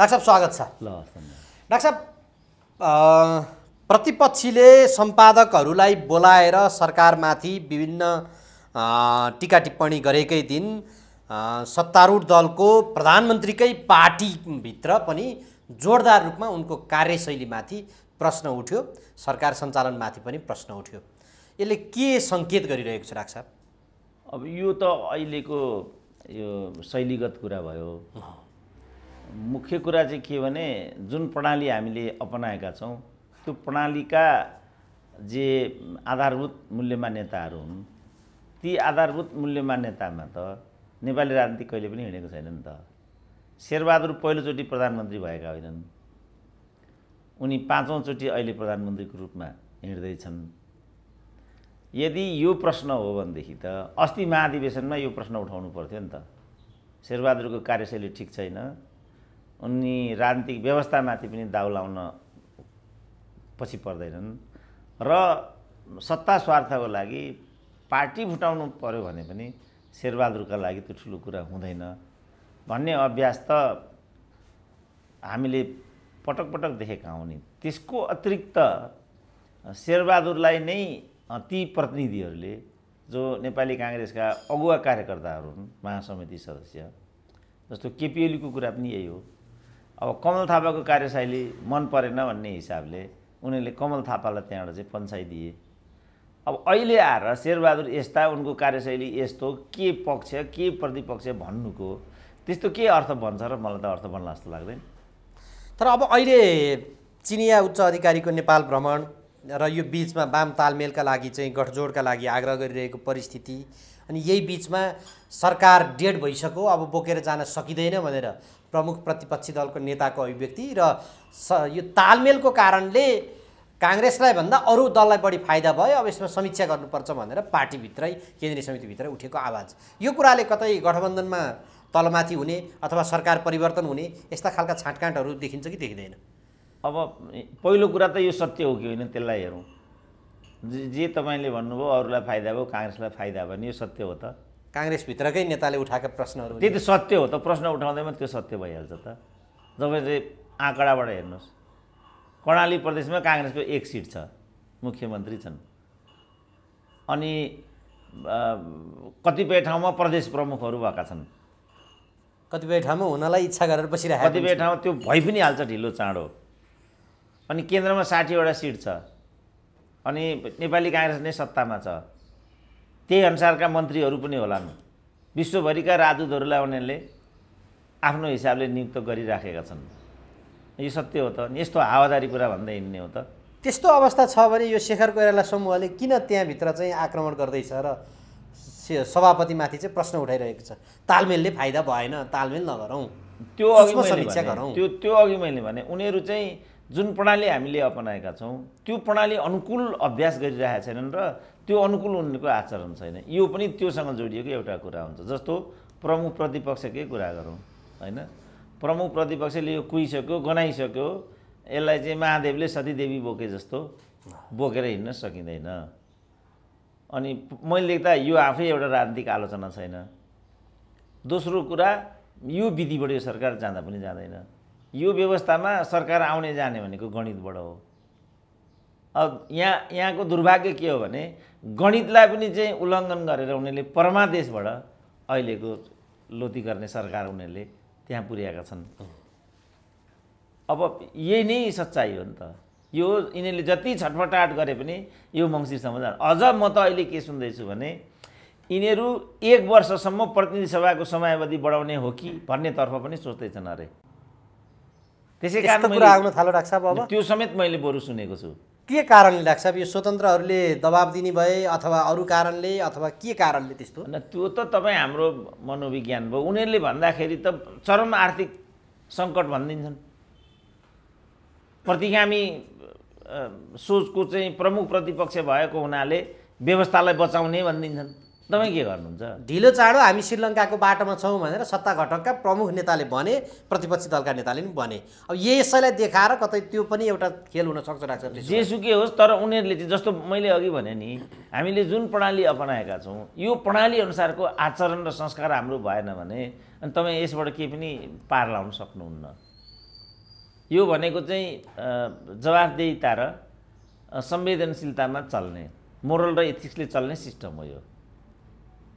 doctor साहब स्वागत छ ल डाक्टर साहब प्रतिपक्षीले सम्पादकहरूलाई बोलाएर सरकारमाथि विभिन्न टिका टिप्पणी गरेकै दिन सत्तारूढ दलको प्रधानमन्त्रीकै पार्टीभित्र पनि जोरदार रूपमा उनको कार्यशैलीमाथि प्रश्न उठ्यो सरकार सञ्चालनमाथि पनि प्रश्न उठ्यो यसले के सङ्केत गरिरहेको छ डाक्टर साहब अब यो त अहिलेको यो शैलीगत कुरा भयो मुख्य कुरा चाहिँ के भने जुन प्रणाली हामीले अपनाएका छौँ त्यो प्रणालीका जे आधारभूत मूल्य मान्यताहरू हुन् ती आधारभूत मूल्य मान्यतामा त नेपाली राजनीति कहिले पनि हिँडेको छैन नि त शेरबहादुर पहिलोचोटि प्रधानमन्त्री भएका होइनन् उनी पाँचौँचोटि अहिले प्रधानमन्त्रीको रूपमा हिँड्दैछन् यदि यो प्रश्न हो भनेदेखि त अस्ति महाधिवेशनमा यो प्रश्न उठाउनु पर्थ्यो नि त शेरबहादुरको कार्यशैली ठिक छैन उनी राजनीतिक व्यवस्थामाथि पनि दाउ लाउन पछि पर्दैनन् र सत्ता स्वार्थको लागि पार्टी फुटाउनु पऱ्यो भने पनि शेरबहादुरका लागि त्यो ठुलो कुरा हुँदैन भन्ने अभ्यास त हामीले पटक पटक देखेका हौँ नि त्यसको अतिरिक्त शेरबहादुरलाई नै ती प्रतिनिधिहरूले जो नेपाली काङ्ग्रेसका अगुवा कार्यकर्ताहरू हुन् महासमिति सदस्य जस्तो केपिओलीको कुरा पनि यही हो अब कमल थापाको कार्यशैली मन परेन भन्ने हिसाबले उनीहरूले कमल थापालाई त्यहाँबाट चाहिँ पन्साइदिए अब अहिले आएर शेरबहादुर यस्ता उनको कार्यशैली यस्तो के पक्ष के प्रतिपक्ष भन्नुको त्यस्तो के अर्थ भन्छ र मलाई त अर्थ बन्ला जस्तो लाग्दैन तर अब अहिले चिनिया उच्च अधिकारीको नेपाल भ्रमण र यो बिचमा वाम तालमेलका लागि चाहिँ गठजोडका लागि आग्रह गरिरहेको परिस्थिति अनि यही बिचमा सरकार डेड भइसक्यो अब बोकेर जान सकिँदैन भनेर प्रमुख प्रतिपक्षी दलको नेताको अभिव्यक्ति र स यो तालमेलको कारणले काङ्ग्रेसलाई भन्दा अरू दललाई बढी फाइदा भयो अब यसमा समीक्षा गर्नुपर्छ भनेर पार्टीभित्रै केन्द्रीय समितिभित्र उठेको आवाज यो कुराले कतै गठबन्धनमा तलमाथि हुने अथवा सरकार परिवर्तन हुने यस्ता खालका छाँटकाँटहरू देखिन्छ कि देखिँदैन अब पहिलो कुरा त यो सत्य हो कि होइन त्यसलाई हेरौँ जे जे तपाईँले भन्नुभयो अरूलाई फाइदा भयो काङ्ग्रेसलाई फाइदा भयो भने यो सत्य हो त काङ्ग्रेसभित्रकै नेताले उठाएका प्रश्नहरू त्यति सत्य हो त प्रश्न उठाउँदैमा त्यो सत्य भइहाल्छ त तपाईँ चाहिँ आँकडाबाट हेर्नुहोस् कर्णाली प्रदेशमा काङ्ग्रेसको एक सिट छ मुख्यमन्त्री छन् अनि कतिपय ठाउँमा प्रदेश प्रमुखहरू भएका छन् कतिपय ठाउँमा हुनलाई इच्छा गरेर बसिरहेको कतिपय ठाउँमा त्यो भइ पनि हाल्छ ढिलो चाँडो अनि केन्द्रमा साठीवटा सिट छ अनि नेपाली काङ्ग्रेस नै सत्तामा छ त्यही अनुसारका मन्त्रीहरू पनि होलान् विश्वभरिका राजदूतहरूलाई उनीहरूले आफ्नो हिसाबले नियुक्त गरिराखेका छन् यो सत्य हो त यस्तो हावादारी कुरा भन्दै हिँड्ने हो त त्यस्तो अवस्था छ भने यो शेखर कोइराला समूहले किन त्यहाँभित्र चाहिँ आक्रमण गर्दैछ र सभापतिमाथि चाहिँ प्रश्न उठाइरहेको छ तालमेलले फाइदा भएन तालमेल नगरौँ त्यो अघि त्यो त्यो अघि मैले भने उनीहरू चाहिँ जुन प्रणाली हामीले अपनाएका छौँ त्यो प्रणाली अनुकूल अभ्यास गरिरहेका छैनन् र त्यो अनुकूल उनीहरूको आचरण छैन यो पनि त्योसँग जोडिएको एउटा कुरा हुन्छ जस्तो प्रमुख प्रतिपक्षकै कुरा गरौँ होइन प्रमुख प्रतिपक्षले यो कुहिसक्यो गनाइसक्यो यसलाई चाहिँ महादेवले सतीदेवी बोके जस्तो बोकेर हिँड्न सकिँदैन अनि मैले देख्दा यो आफै एउटा राजनीतिक आलोचना छैन दोस्रो कुरा यो विधिबाट यो सरकार जाँदा पनि जाँदैन यो व्यवस्थामा सरकार आउने जाने भनेको गणितबाट हो अब यहाँ यहाँको दुर्भाग्य के हो भने गणितलाई पनि चाहिँ उल्लङ्घन गरेर उनीहरूले परमादेशबाट अहिलेको लोती गर्ने सरकार उनीहरूले त्यहाँ पुर्याएका छन् अब यही नै सच्चाइ हो नि त यो यिनीहरूले जति छटपटाट गरे पनि यो मङ्सिरसम्म जानु अझ म त अहिले के सुन्दैछु भने यिनीहरू एक वर्षसम्म प्रतिनिधि सभाको समयावधि बढाउने हो कि भन्नेतर्फ पनि सोच्दैछन् अरे त्यसै कारण कुरा आउन थालो अब त्यो समेत मैले बरु सुनेको छु के कारणले साहब यो स्वतन्त्रहरूले दबाब दिने भए अथवा अरू कारणले अथवा के कारणले त्यस्तो त्यो त तपाईँ हाम्रो मनोविज्ञान भयो उनीहरूले भन्दाखेरि त चरम आर्थिक सङ्कट भनिदिन्छन् प्रतिगामी सोचको चाहिँ प्रमुख प्रतिपक्ष भएको हुनाले व्यवस्थालाई बचाउने भनिदिन्छन् तपाईँ के गर्नुहुन्छ ढिलो चाँडो हामी श्रीलङ्काको बाटोमा छौँ भनेर सत्ता घटकका प्रमुख नेताले भने प्रतिपक्षी दलका नेताले पनि भने अब यसैलाई देखाएर कतै त्यो पनि एउटा खेल हुनसक्छ डाक्टर जेसुकै होस् तर उनीहरूले चाहिँ जस्तो मैले अघि भने नि हामीले जुन प्रणाली अपनाएका छौँ यो प्रणाली अनुसारको आचरण र संस्कार हाम्रो भएन भने अनि तपाईँ यसबाट केही पनि पार लाउन सक्नुहुन्न यो भनेको चाहिँ जवाफदेहिता र संवेदनशीलतामा चल्ने मोरल र एथिक्सले चल्ने सिस्टम हो यो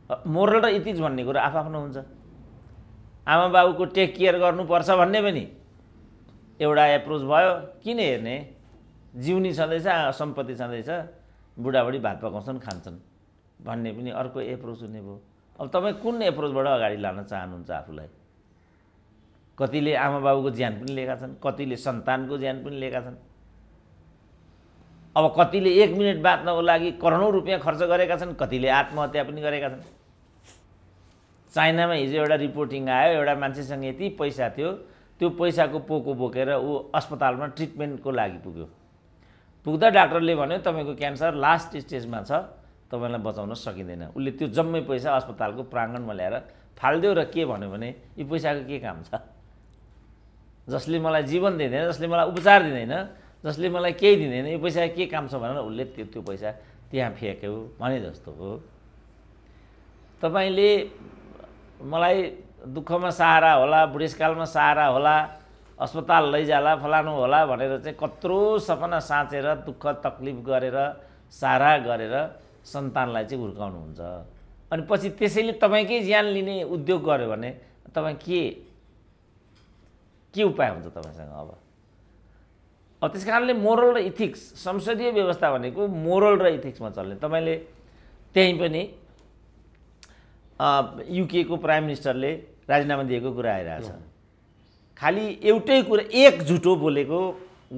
मोरल र इतिज भन्ने कुरो आफआफ्नो हुन्छ आमा बाबुको टेक केयर गर्नुपर्छ भन्ने पनि एउटा एप्रोच भयो किन हेर्ने जिउनी छँदैछ सम्पत्ति छँदैछ बुढाबुढी भात पकाउँछन् खान्छन् भन्ने पनि अर्को एप्रोच हुने भयो अब तपाईँ कुन एप्रोचबाट अगाडि लान चाहनुहुन्छ आफूलाई कतिले आमा बाबुको ज्यान पनि लिएका छन् कतिले सन्तानको ज्यान पनि लिएका छन् अब कतिले एक मिनट बाँच्नको लागि करोडौँ रुपियाँ खर्च गरेका छन् कतिले आत्महत्या पनि गरेका छन् चाइनामा हिजो एउटा रिपोर्टिङ आयो एउटा मान्छेसँग यति पैसा थियो त्यो पैसाको पोको बोकेर ऊ अस्पतालमा ट्रिटमेन्टको लागि पुग्यो पुग्दा डाक्टरले भन्यो तपाईँको क्यान्सर लास्ट स्टेजमा छ तपाईँलाई बचाउन सकिँदैन उसले त्यो जम्मै पैसा अस्पतालको प्राङ्गणमा ल्याएर फालिदियो र के भन्यो भने यो पैसाको के काम छ जसले मलाई जीवन दिँदैन जसले मलाई उपचार दिँदैन जसले मलाई केही दिँदैन यो पैसा के काम छ भनेर उसले त्यो त्यो पैसा त्यहाँ फ्याँक्यो भने जस्तो हो तपाईँले मलाई दुःखमा सहारा होला बुढेसकालमा सहारा होला अस्पताल लैजाला फलानु होला भनेर चाहिँ कत्रो सपना साँचेर दुःख तक्लिफ गरेर सहारा गरेर सन्तानलाई चाहिँ हुर्काउनुहुन्छ अनि पछि त्यसैले तपाईँकै ज्यान लिने उद्योग गर्यो भने तपाईँ के के उपाय हुन्छ तपाईँसँग अब अब त्यस कारणले मोरल र इथिक्स संसदीय व्यवस्था भनेको मोरल र इथिक्समा चल्ने तपाईँले त्यहीँ पनि युकेको प्राइम मिनिस्टरले राजीनामा दिएको कुरा आइरहेछ खालि एउटै कुरा एक झुटो बोलेको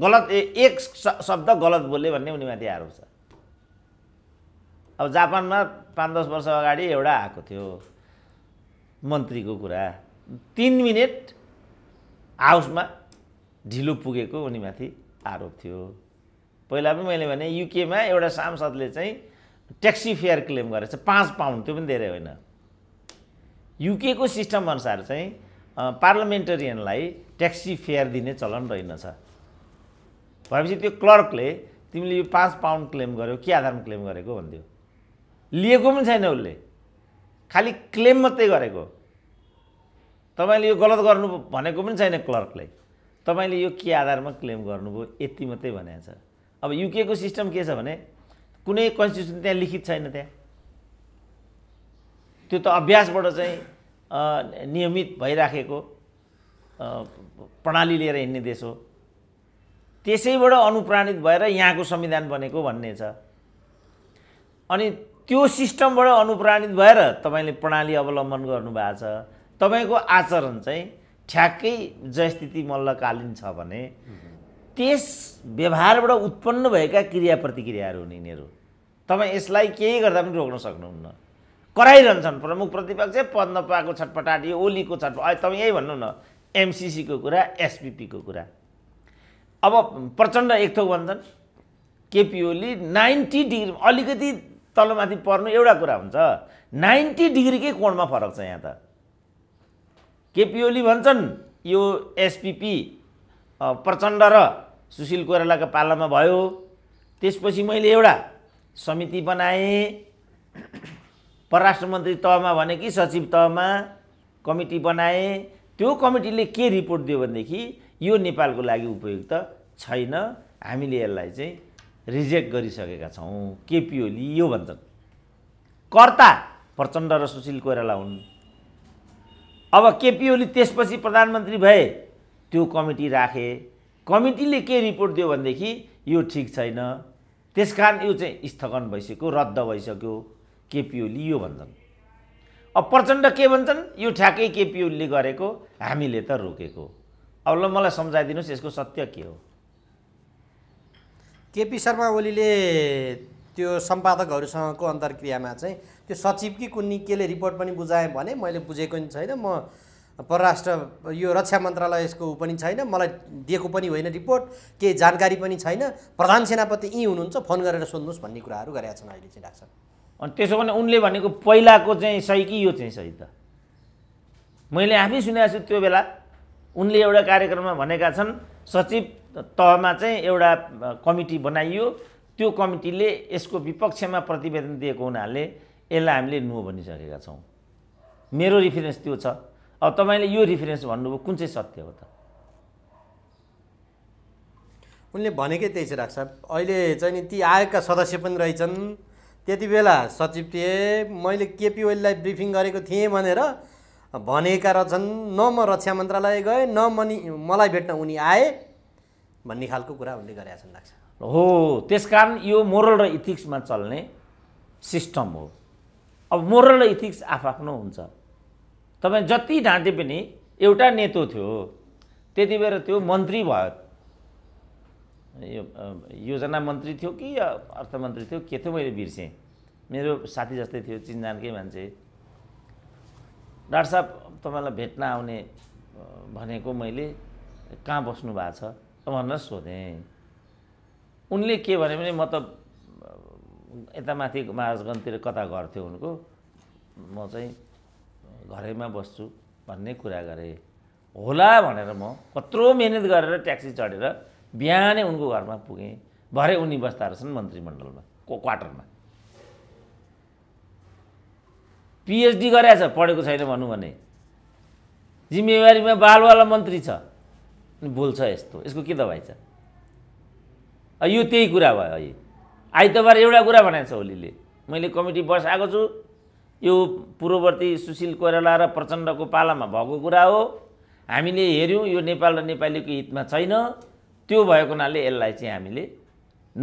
गलत ए एक शब्द गलत बोले भन्ने उनीमाथि आरोप छ अब जापानमा पाँच दस वर्ष अगाडि एउटा आएको थियो मन्त्रीको कुरा तिन मिनट हाउसमा ढिलो पुगेको उनीमाथि आरोप थियो पहिला पनि मैले भने युकेमा एउटा सांसदले चाहिँ ट्याक्सी फेयर क्लेम गरेको छ पाँच पाउन्ड त्यो पनि धेरै होइन युकेको सिस्टम अनुसार चाहिँ पार्लिमेन्टेरियनलाई ट्याक्सी फेयर दिने चलन रहेनछ भनेपछि त्यो क्लर्कले तिमीले यो पाँच पाउन्ड क्लेम गर्यो के आधारमा क्लेम गरेको भन्थ्यो लिएको पनि छैन उसले खालि क्लेम मात्रै गरेको तपाईँले यो गलत गर्नु भनेको पनि छैन क्लर्कले तपाईँले यो के आधारमा क्लेम गर्नुभयो यति मात्रै भनेको छ अब युकेको सिस्टम के छ भने कुनै कन्स्टिट्युसन त्यहाँ लिखित छैन त्यहाँ त्यो त अभ्यासबाट चाहिँ नियमित भइराखेको प्रणाली लिएर हिँड्ने देश हो त्यसैबाट अनुप्राणित भएर यहाँको संविधान बनेको भन्ने छ अनि त्यो सिस्टमबाट अनुप्राणित भएर तपाईँले प्रणाली अवलम्बन गर्नुभएको छ तपाईँको आचरण चाहिँ ठ्याक्कै जयस्थिति मल्लकालीन छ भने त्यस व्यवहारबाट उत्पन्न भएका क्रिया प्रतिक्रियाहरू हुन् यिनीहरू तपाईँ यसलाई केही गर्दा पनि रोक्न सक्नुहुन्न कराइरहन्छन् प्रमुख प्रतिपक्ष पद नपाएको छटपटाट यो ओलीको छटपट तपाईँ यही भन्नु न एमसिसीको कुरा एसपिपीको कुरा अब प्रचण्ड एक थोक भन्छन् केपी ओली नाइन्टी डिग्री अलिकति तलमाथि पर्नु एउटा कुरा हुन्छ नाइन्टी डिग्रीकै कोणमा फरक छ यहाँ त केपी ओली भन्छन् यो एसपिपी प्रचण्ड र सुशील कोइरालाको पालामा भयो त्यसपछि मैले एउटा समिति बनाएँ परराष्ट्र मन्त्री तहमा भने कि सचिव तहमा कमिटी बनाए त्यो कमिटीले के रिपोर्ट दियो भनेदेखि यो नेपालको लागि उपयुक्त छैन हामीले यसलाई चाहिँ रिजेक्ट गरिसकेका छौँ केपी ओली यो भन्छन् कर्ता प्रचण्ड र सुशील कोइराला हुन् अब केपी ओली त्यसपछि प्रधानमन्त्री भए त्यो कमिटी राखे कमिटीले के रिपोर्ट दियो भनेदेखि यो ठिक छैन त्यस कारण यो चाहिँ स्थगन भइसक्यो रद्द भइसक्यो केपी ओली यो भन्छन् अब प्रचण्ड के भन्छन् यो ठ्याक्कै केपी ओलीले गरेको हामीले त रोकेको अब ल मलाई सम्झाइदिनुहोस् यसको सत्य के हो केपी शर्मा ओलीले त्यो सम्पादकहरूसँगको अन्तर्क्रियामा चाहिँ त्यो सचिव कि कुन्नी केले रिपोर्ट पनि बुझाएँ भने मैले बुझेको नि छैन म परराष्ट्र यो रक्षा मन्त्रालयको ऊ पनि छैन मलाई दिएको पनि होइन रिपोर्ट केही जानकारी पनि छैन प्रधान सेनापति यहीँ हुनुहुन्छ फोन गरेर सोध्नुहोस् भन्ने कुराहरू गरेका छन् अहिले चाहिँ डाक्टर अनि त्यसो भने उनले भनेको पहिलाको चाहिँ सही कि यो चाहिँ सही त मैले आफै सुनेको छु त्यो बेला उनले एउटा कार्यक्रममा भनेका छन् सचिव तहमा चाहिँ एउटा कमिटी बनाइयो त्यो कमिटीले यसको विपक्षमा प्रतिवेदन दिएको हुनाले यसलाई हामीले नो भनिसकेका छौँ मेरो रिफरेन्स त्यो छ अब तपाईँले यो रिफरेन्स भन्नुभयो कुन चाहिँ सत्य हो त उनले भनेकै त्यही छ राख्छ साहब अहिले चाहिँ नि ती आयोगका सदस्य पनि रहेछन् त्यति बेला सचिव थिए मैले केपी ओलीलाई ब्रिफिङ गरेको थिएँ भनेर भनेका रहेछन् न म रक्षा मन्त्रालय गएँ न मनी मलाई भेट्न उनी आए भन्ने खालको कुरा उनले गरेका छन् लाग्छ हो त्यसकारण यो मोरल र इथिक्समा चल्ने सिस्टम हो अब मोरल र इथिक्स आफ्नो हुन्छ तपाईँ जति ढाँटे पनि एउटा नेतो थियो त्यति बेला त्यो मन्त्री भयो यो योजना मन्त्री थियो कि या अर्थमन्त्री थियो के थियो मैले बिर्सेँ मेरो साथी जस्तै थियो चिनजानकै मान्छे डाक्टर साहब तपाईँलाई भेट्न आउने भनेको मैले कहाँ बस्नु भएको छ भनेर सोधेँ उनले के भन्यो भने म त यता माथि महाराजगञ्जतिर कता घर थियो उनको म चाहिँ घरैमा बस्छु भन्ने कुरा गरेँ होला भनेर म कत्रो मिहिनेत गरेर ट्याक्सी चढेर बिहानै उनको घरमा पुगेँ भरे उनी बस्दा रहेछन् मन्त्रीमण्डलमा को क्वार्टरमा पिएचडी गरेछ छ पढेको छैन भनौँ भने जिम्मेवारीमा बालवाला मन्त्री छ बोल्छ यस्तो यसको के दबाई छ यो त्यही कुरा भयो है आइतबार एउटा कुरा भनेको छ ओलीले मैले कमिटी बसाएको छु यो पूर्ववर्ती सुशील कोइराला र प्रचण्डको पालामा भएको कुरा हो हामीले हेऱ्यौँ यो नेपाल र नेपालीको हितमा छैन त्यो भएको हुनाले यसलाई चाहिँ हामीले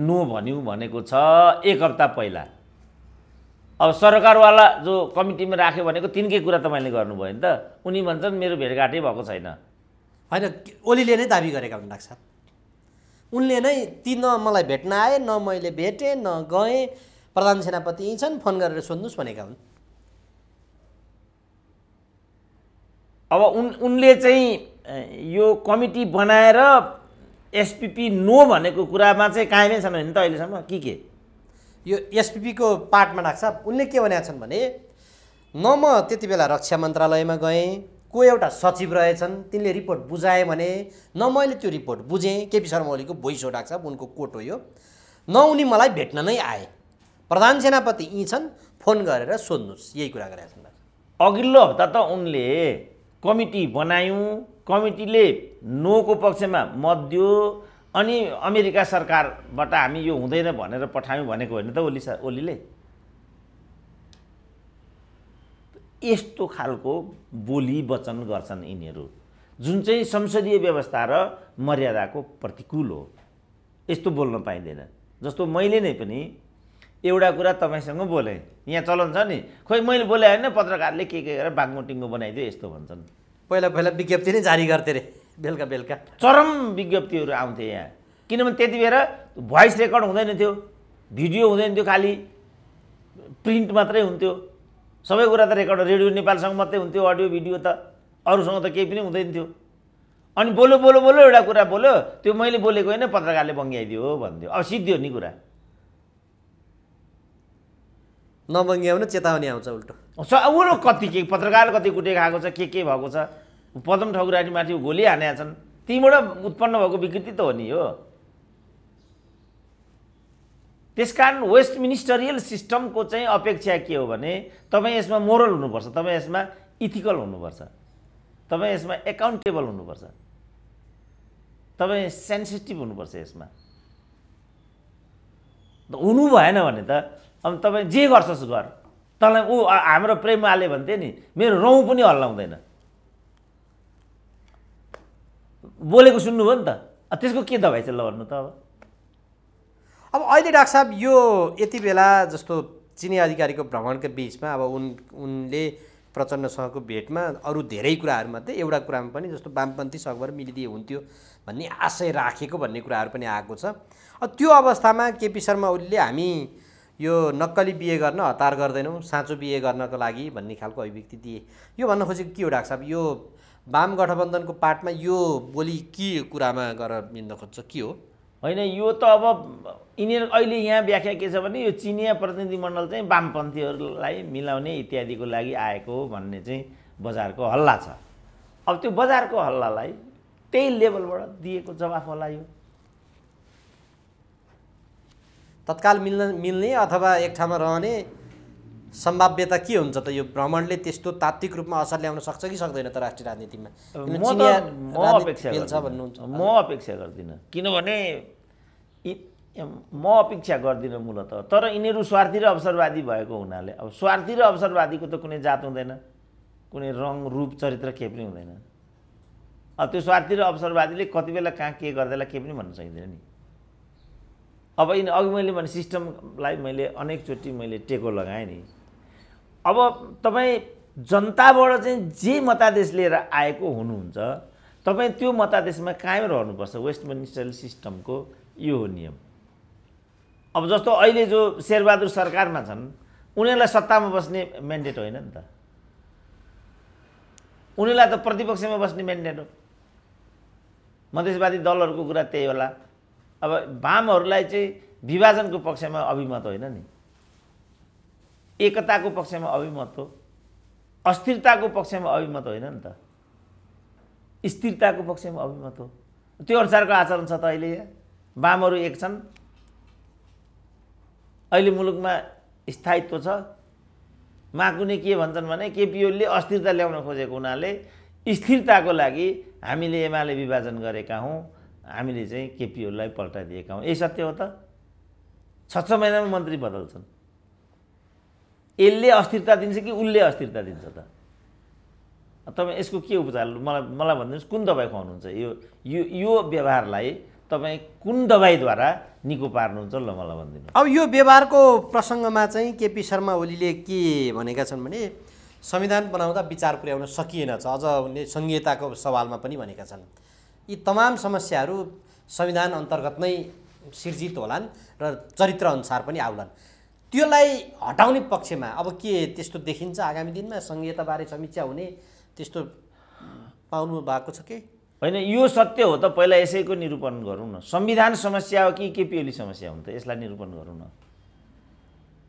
नो भन्यौँ भनेको छ एक हप्ता पहिला अब सरकारवाला जो कमिटीमा राख्यो भनेको तिनकै कुरा तपाईँले गर्नुभयो नि त उनी भन्छन् मेरो भेटघाटै भएको छैन होइन ओलीले नै दाबी गरेका हुन् लाग्छ उनले नै ती न मलाई भेट्न आए न मैले भेटेँ न गएँ प्रधान सेनापति यहीँ छन् फोन गरेर सोध्नुहोस् भनेका हुन् अब उन उनले चाहिँ यो कमिटी बनाएर एसपिपी नो भनेको कुरामा चाहिँ कायमै छन् नि त अहिलेसम्म के के यो एसपिपीको पार्टमा राख्छ उनले के भनेका छन् भने न म त्यति बेला रक्षा मन्त्रालयमा गएँ को एउटा सचिव रहेछन् तिनले रिपोर्ट बुझाएँ भने न मैले त्यो रिपोर्ट बुझेँ केपी शर्मा ओलीको भोइस हो छ उनको कोट हो यो न उनी मलाई भेट्न नै आए प्रधान सेनापति यी छन् फोन गरेर सोध्नुहोस् यही कुरा गरेका छन् अघिल्लो हप्ता त उनले कमिटी बनायौँ कमिटीले नोको पक्षमा मत दियो अनि अमेरिका सरकारबाट हामी यो हुँदैन भनेर पठायौँ भनेको होइन त ओली सर ओलीले यस्तो खालको बोली वचन गर्छन् यिनीहरू जुन चाहिँ संसदीय व्यवस्था र मर्यादाको प्रतिकूल हो यस्तो बोल्न पाइँदैन जस्तो मैले नै पनि एउटा कुरा तपाईँसँग बोलेँ यहाँ चलन छ नि खोइ मैले बोले होइन पत्रकारले के के गरेर बागमोटिङ्गो बनाइदियो यस्तो भन्छन् पहिला पहिला विज्ञप्ति नै जारी गर्थे अरे बेलुका बेलुका चरम विज्ञप्तिहरू आउँथे यहाँ किनभने त्यति बेर भोइस रेकर्ड हुँदैन थियो भिडियो हुँदैन थियो खालि प्रिन्ट मात्रै हुन्थ्यो सबै कुरा त रेकर्ड रेडियो नेपालसँग मात्रै हुन्थ्यो अडियो भिडियो त अरूसँग त केही पनि हुँदैन थियो अनि बोलो बोलो बोलो एउटा कुरा बोल्यो त्यो मैले बोलेको होइन पत्रकारले बङ्ग्याइदियो हो भन्थ्यो अब सिद्धि नि कुरा नबङ्ग्याउनु चेतावनी आउँछ उल्टो अरू कति के पत्रकार कति कुटे खाएको छ के के भएको छ पदम माथि गोली हानेका छन् तीबाट उत्पन्न भएको विकृति त हो नि हो त्यस कारण वेस्ट मिनिस्टरियल सिस्टमको चाहिँ अपेक्षा के हो भने तपाईँ यसमा मोरल हुनुपर्छ तपाईँ यसमा इथिकल हुनुपर्छ तपाईँ यसमा एकाउन्टेबल हुनुपर्छ तपाईँ सेन्सिटिभ हुनुपर्छ यसमा हुनु भएन भने त अब तपाईँ जे गर्छस् गर तँलाई ऊ हाम्रो प्रेम आले भन्थे नि मेरो रौँ पनि हल्लाउँदैन बोलेको सुन्नुभयो नि त त्यसको के दबाई छ ल भन्नु त अब अब अहिले डाक्टर साहब यो यति बेला जस्तो चिनी अधिकारीको भ्रमणको बिचमा अब उन उनले प्रचण्डसँगको भेटमा अरू धेरै कुराहरूमध्ये एउटा कुरामा पनि जस्तो वामपन्थी सगभर मिलिदिए हुन्थ्यो भन्ने आशय राखेको भन्ने कुराहरू पनि आएको छ त्यो अवस्थामा केपी शर्मा ओलीले हामी यो नक्कली बिहे गर्न हतार गर्दैनौँ साँचो बिहे गर्नको लागि भन्ने खालको अभिव्यक्ति दिए यो भन्न खोजेको के हो डाक्टर साहब यो वाम गठबन्धनको पार्टमा यो बोली के कुरामा गरेर मिल्न खोज्छ के हो होइन यो त अब यिनीहरू अहिले यहाँ व्याख्या के छ भने यो चिनिया प्रतिनिधिमण्डल चाहिँ वामपन्थीहरूलाई मिलाउने इत्यादिको लागि आएको हो भन्ने चाहिँ बजारको हल्ला छ अब त्यो बजारको हल्लालाई त्यही लेभलबाट दिएको जवाफ होला यो तत्काल मिल्न मिल्ने अथवा एक ठाउँमा रहने सम्भाव्यता के हुन्छ त यो भ्रमणले त्यस्तो तात्विक रूपमा असर ल्याउन सक्छ कि सक्दैन त राष्ट्रिय राजनीतिमा म अपेक्षा म अपेक्षा गर्दिनँ किनभने म अपेक्षा गर्दिनँ मूलत तर यिनीहरू स्वार्थी र अवसरवादी भएको हुनाले अब स्वार्थी र अवसरवादीको त कुनै जात हुँदैन कुनै रङ रूप चरित्र केही पनि हुँदैन अब त्यो स्वार्थी र अवसरवादीले कति बेला कहाँ के गर्दैला केही पनि भन्न सकिँदैन नि अब यिनी अघि मैले भने सिस्टमलाई मैले अनेकचोटि मैले टेको लगाएँ नि अब तपाईँ जनताबाट चाहिँ जे मतादेश लिएर आएको हुनुहुन्छ तपाईँ त्यो मतादेशमा कायम रहनुपर्छ वेस्ट मिनिस्टर सिस्टमको यो हो नियम अब जस्तो अहिले जो शेरबहादुर सरकारमा छन् उनीहरूलाई सत्तामा बस्ने म्यान्डेट होइन नि त उनीहरूलाई त प्रतिपक्षमा बस्ने म्यान्डेट हो मधेसवादी दलहरूको कुरा त्यही होला अब वामहरूलाई चाहिँ विभाजनको पक्षमा अभिमत होइन नि एकताको पक्षमा अभिमत हो अस्थिरताको पक्षमा अभिमत होइन नि त स्थिरताको पक्षमा अभिमत हो त्यो अनुसारको आचरण छ त अहिले यहाँ वामहरू एक छन् अहिले मुलुकमा स्थायित्व छ माकुने के भन्छन् भने केपिओलीले अस्थिरता ल्याउन खोजेको हुनाले स्थिरताको लागि हामीले एमाले विभाजन गरेका हौँ हामीले चाहिँ केपीहरूलाई पल्टाइदिएका हौँ यही सत्य हो त छ छ महिनामा मन्त्री बदल्छन् यसले अस्थिरता दिन्छ कि उसले अस्थिरता दिन्छ त तपाईँ यसको के उपचार मलाई मलाई भनिदिनुहोस् कुन दबाई खुवाउनुहुन्छ यो यो यो व्यवहारलाई तपाईँ कुन दबाईद्वारा निको पार्नुहुन्छ ल मलाई भनिदिनु अब यो व्यवहारको प्रसङ्गमा चाहिँ केपी शर्मा ओलीले के भनेका छन् भने संविधान बनाउँदा विचार पुर्याउन सकिएन छ अझ उनले सङ्घीयताको सवालमा पनि भनेका छन् यी तमाम समस्याहरू संविधान अन्तर्गत नै सिर्जित होलान् र चरित्रअनुसार पनि आउलान् त्यसलाई हटाउने पक्षमा अब के त्यस्तो देखिन्छ आगामी दिनमा सङ्घीयताबारे समीक्षा हुने त्यस्तो पाउनु भएको छ के होइन यो सत्य हो त पहिला यसैको निरूपण गरौँ न संविधान समस्या हो कि केपिओली समस्या हो त यसलाई निरूपण गरौँ न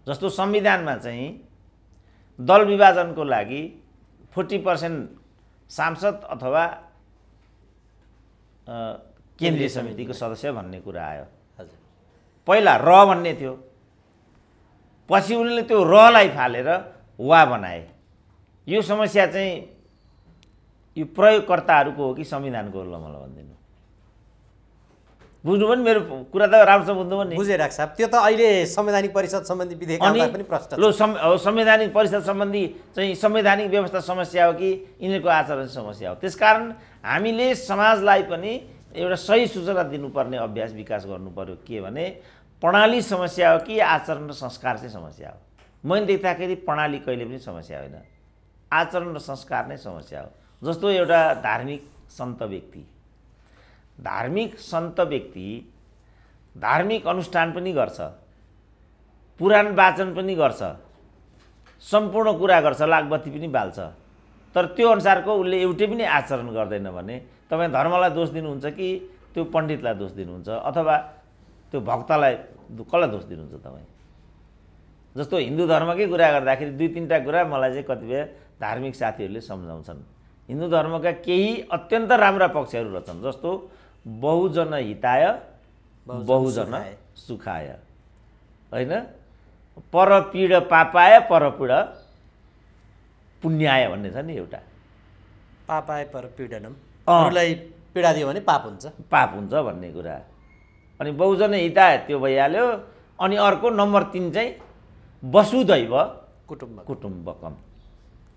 जस्तो संविधानमा चाहिँ दल विभाजनको लागि फोर्टी पर्सेन्ट सांसद अथवा केन्द्रीय समितिको सदस्य भन्ने कुरा आयो पहिला र भन्ने थियो पछि उनले त्यो रलाई फालेर वा बनाए यो समस्या चाहिँ यो प्रयोगकर्ताहरूको हो कि संविधानको हो ल मलाई भनिदिनु बुझ्नु पनि मेरो कुरा त राम्रोसँग बुझ्नु पनि बुझे साहब त्यो त अहिले संवैधानिक परिषद सम्बन्धी विधेयक पनि प्रश्न लो संवैधानिक परिषद सम्बन्धी चाहिँ संवैधानिक व्यवस्था समस्या हो कि यिनीहरूको आचरण समस्या हो त्यसकारण हामीले समाजलाई पनि एउटा सही सूचना दिनुपर्ने अभ्यास विकास गर्नु पऱ्यो के भने प्रणाली समस्या हो कि आचरण र संस्कार चाहिँ समस्या हो मैले देख्दाखेरि प्रणाली कहिले पनि समस्या होइन आचरण र संस्कार नै समस्या हो जस्तो एउटा धार्मिक सन्त व्यक्ति धार्मिक सन्त व्यक्ति धार्मिक अनुष्ठान पनि गर्छ पुराण वाचन पनि गर्छ सम्पूर्ण कुरा गर्छ लागबत्ती पनि बाल्छ तर त्यो अनुसारको उसले एउटै पनि आचरण गर्दैन भने तपाईँ धर्मलाई दोष दिनुहुन्छ कि त्यो पण्डितलाई दोष दिनुहुन्छ अथवा त्यो भक्तलाई कसलाई दोष दिनुहुन्छ तपाईँ जस्तो हिन्दू धर्मकै कुरा गर्दाखेरि दुई तिनवटा कुरा मलाई चाहिँ कतिपय धार्मिक साथीहरूले सम्झाउँछन् हिन्दू धर्मका केही अत्यन्त राम्रा पक्षहरू रहेछन् जस्तो बहुजन हिताय बहुजन सुखाय होइन परपिड पापाय परपीड पुण्याय भन्ने छ नि एउटा पापाय परपीडनम अरूलाई पीडा दियो भने पाप हुन्छ पाप हुन्छ भन्ने कुरा अनि बहुजन हिताय त्यो भइहाल्यो अनि अर्को नम्बर तिन चाहिँ वसुधैव कुटुम्ब कुटुम्बकम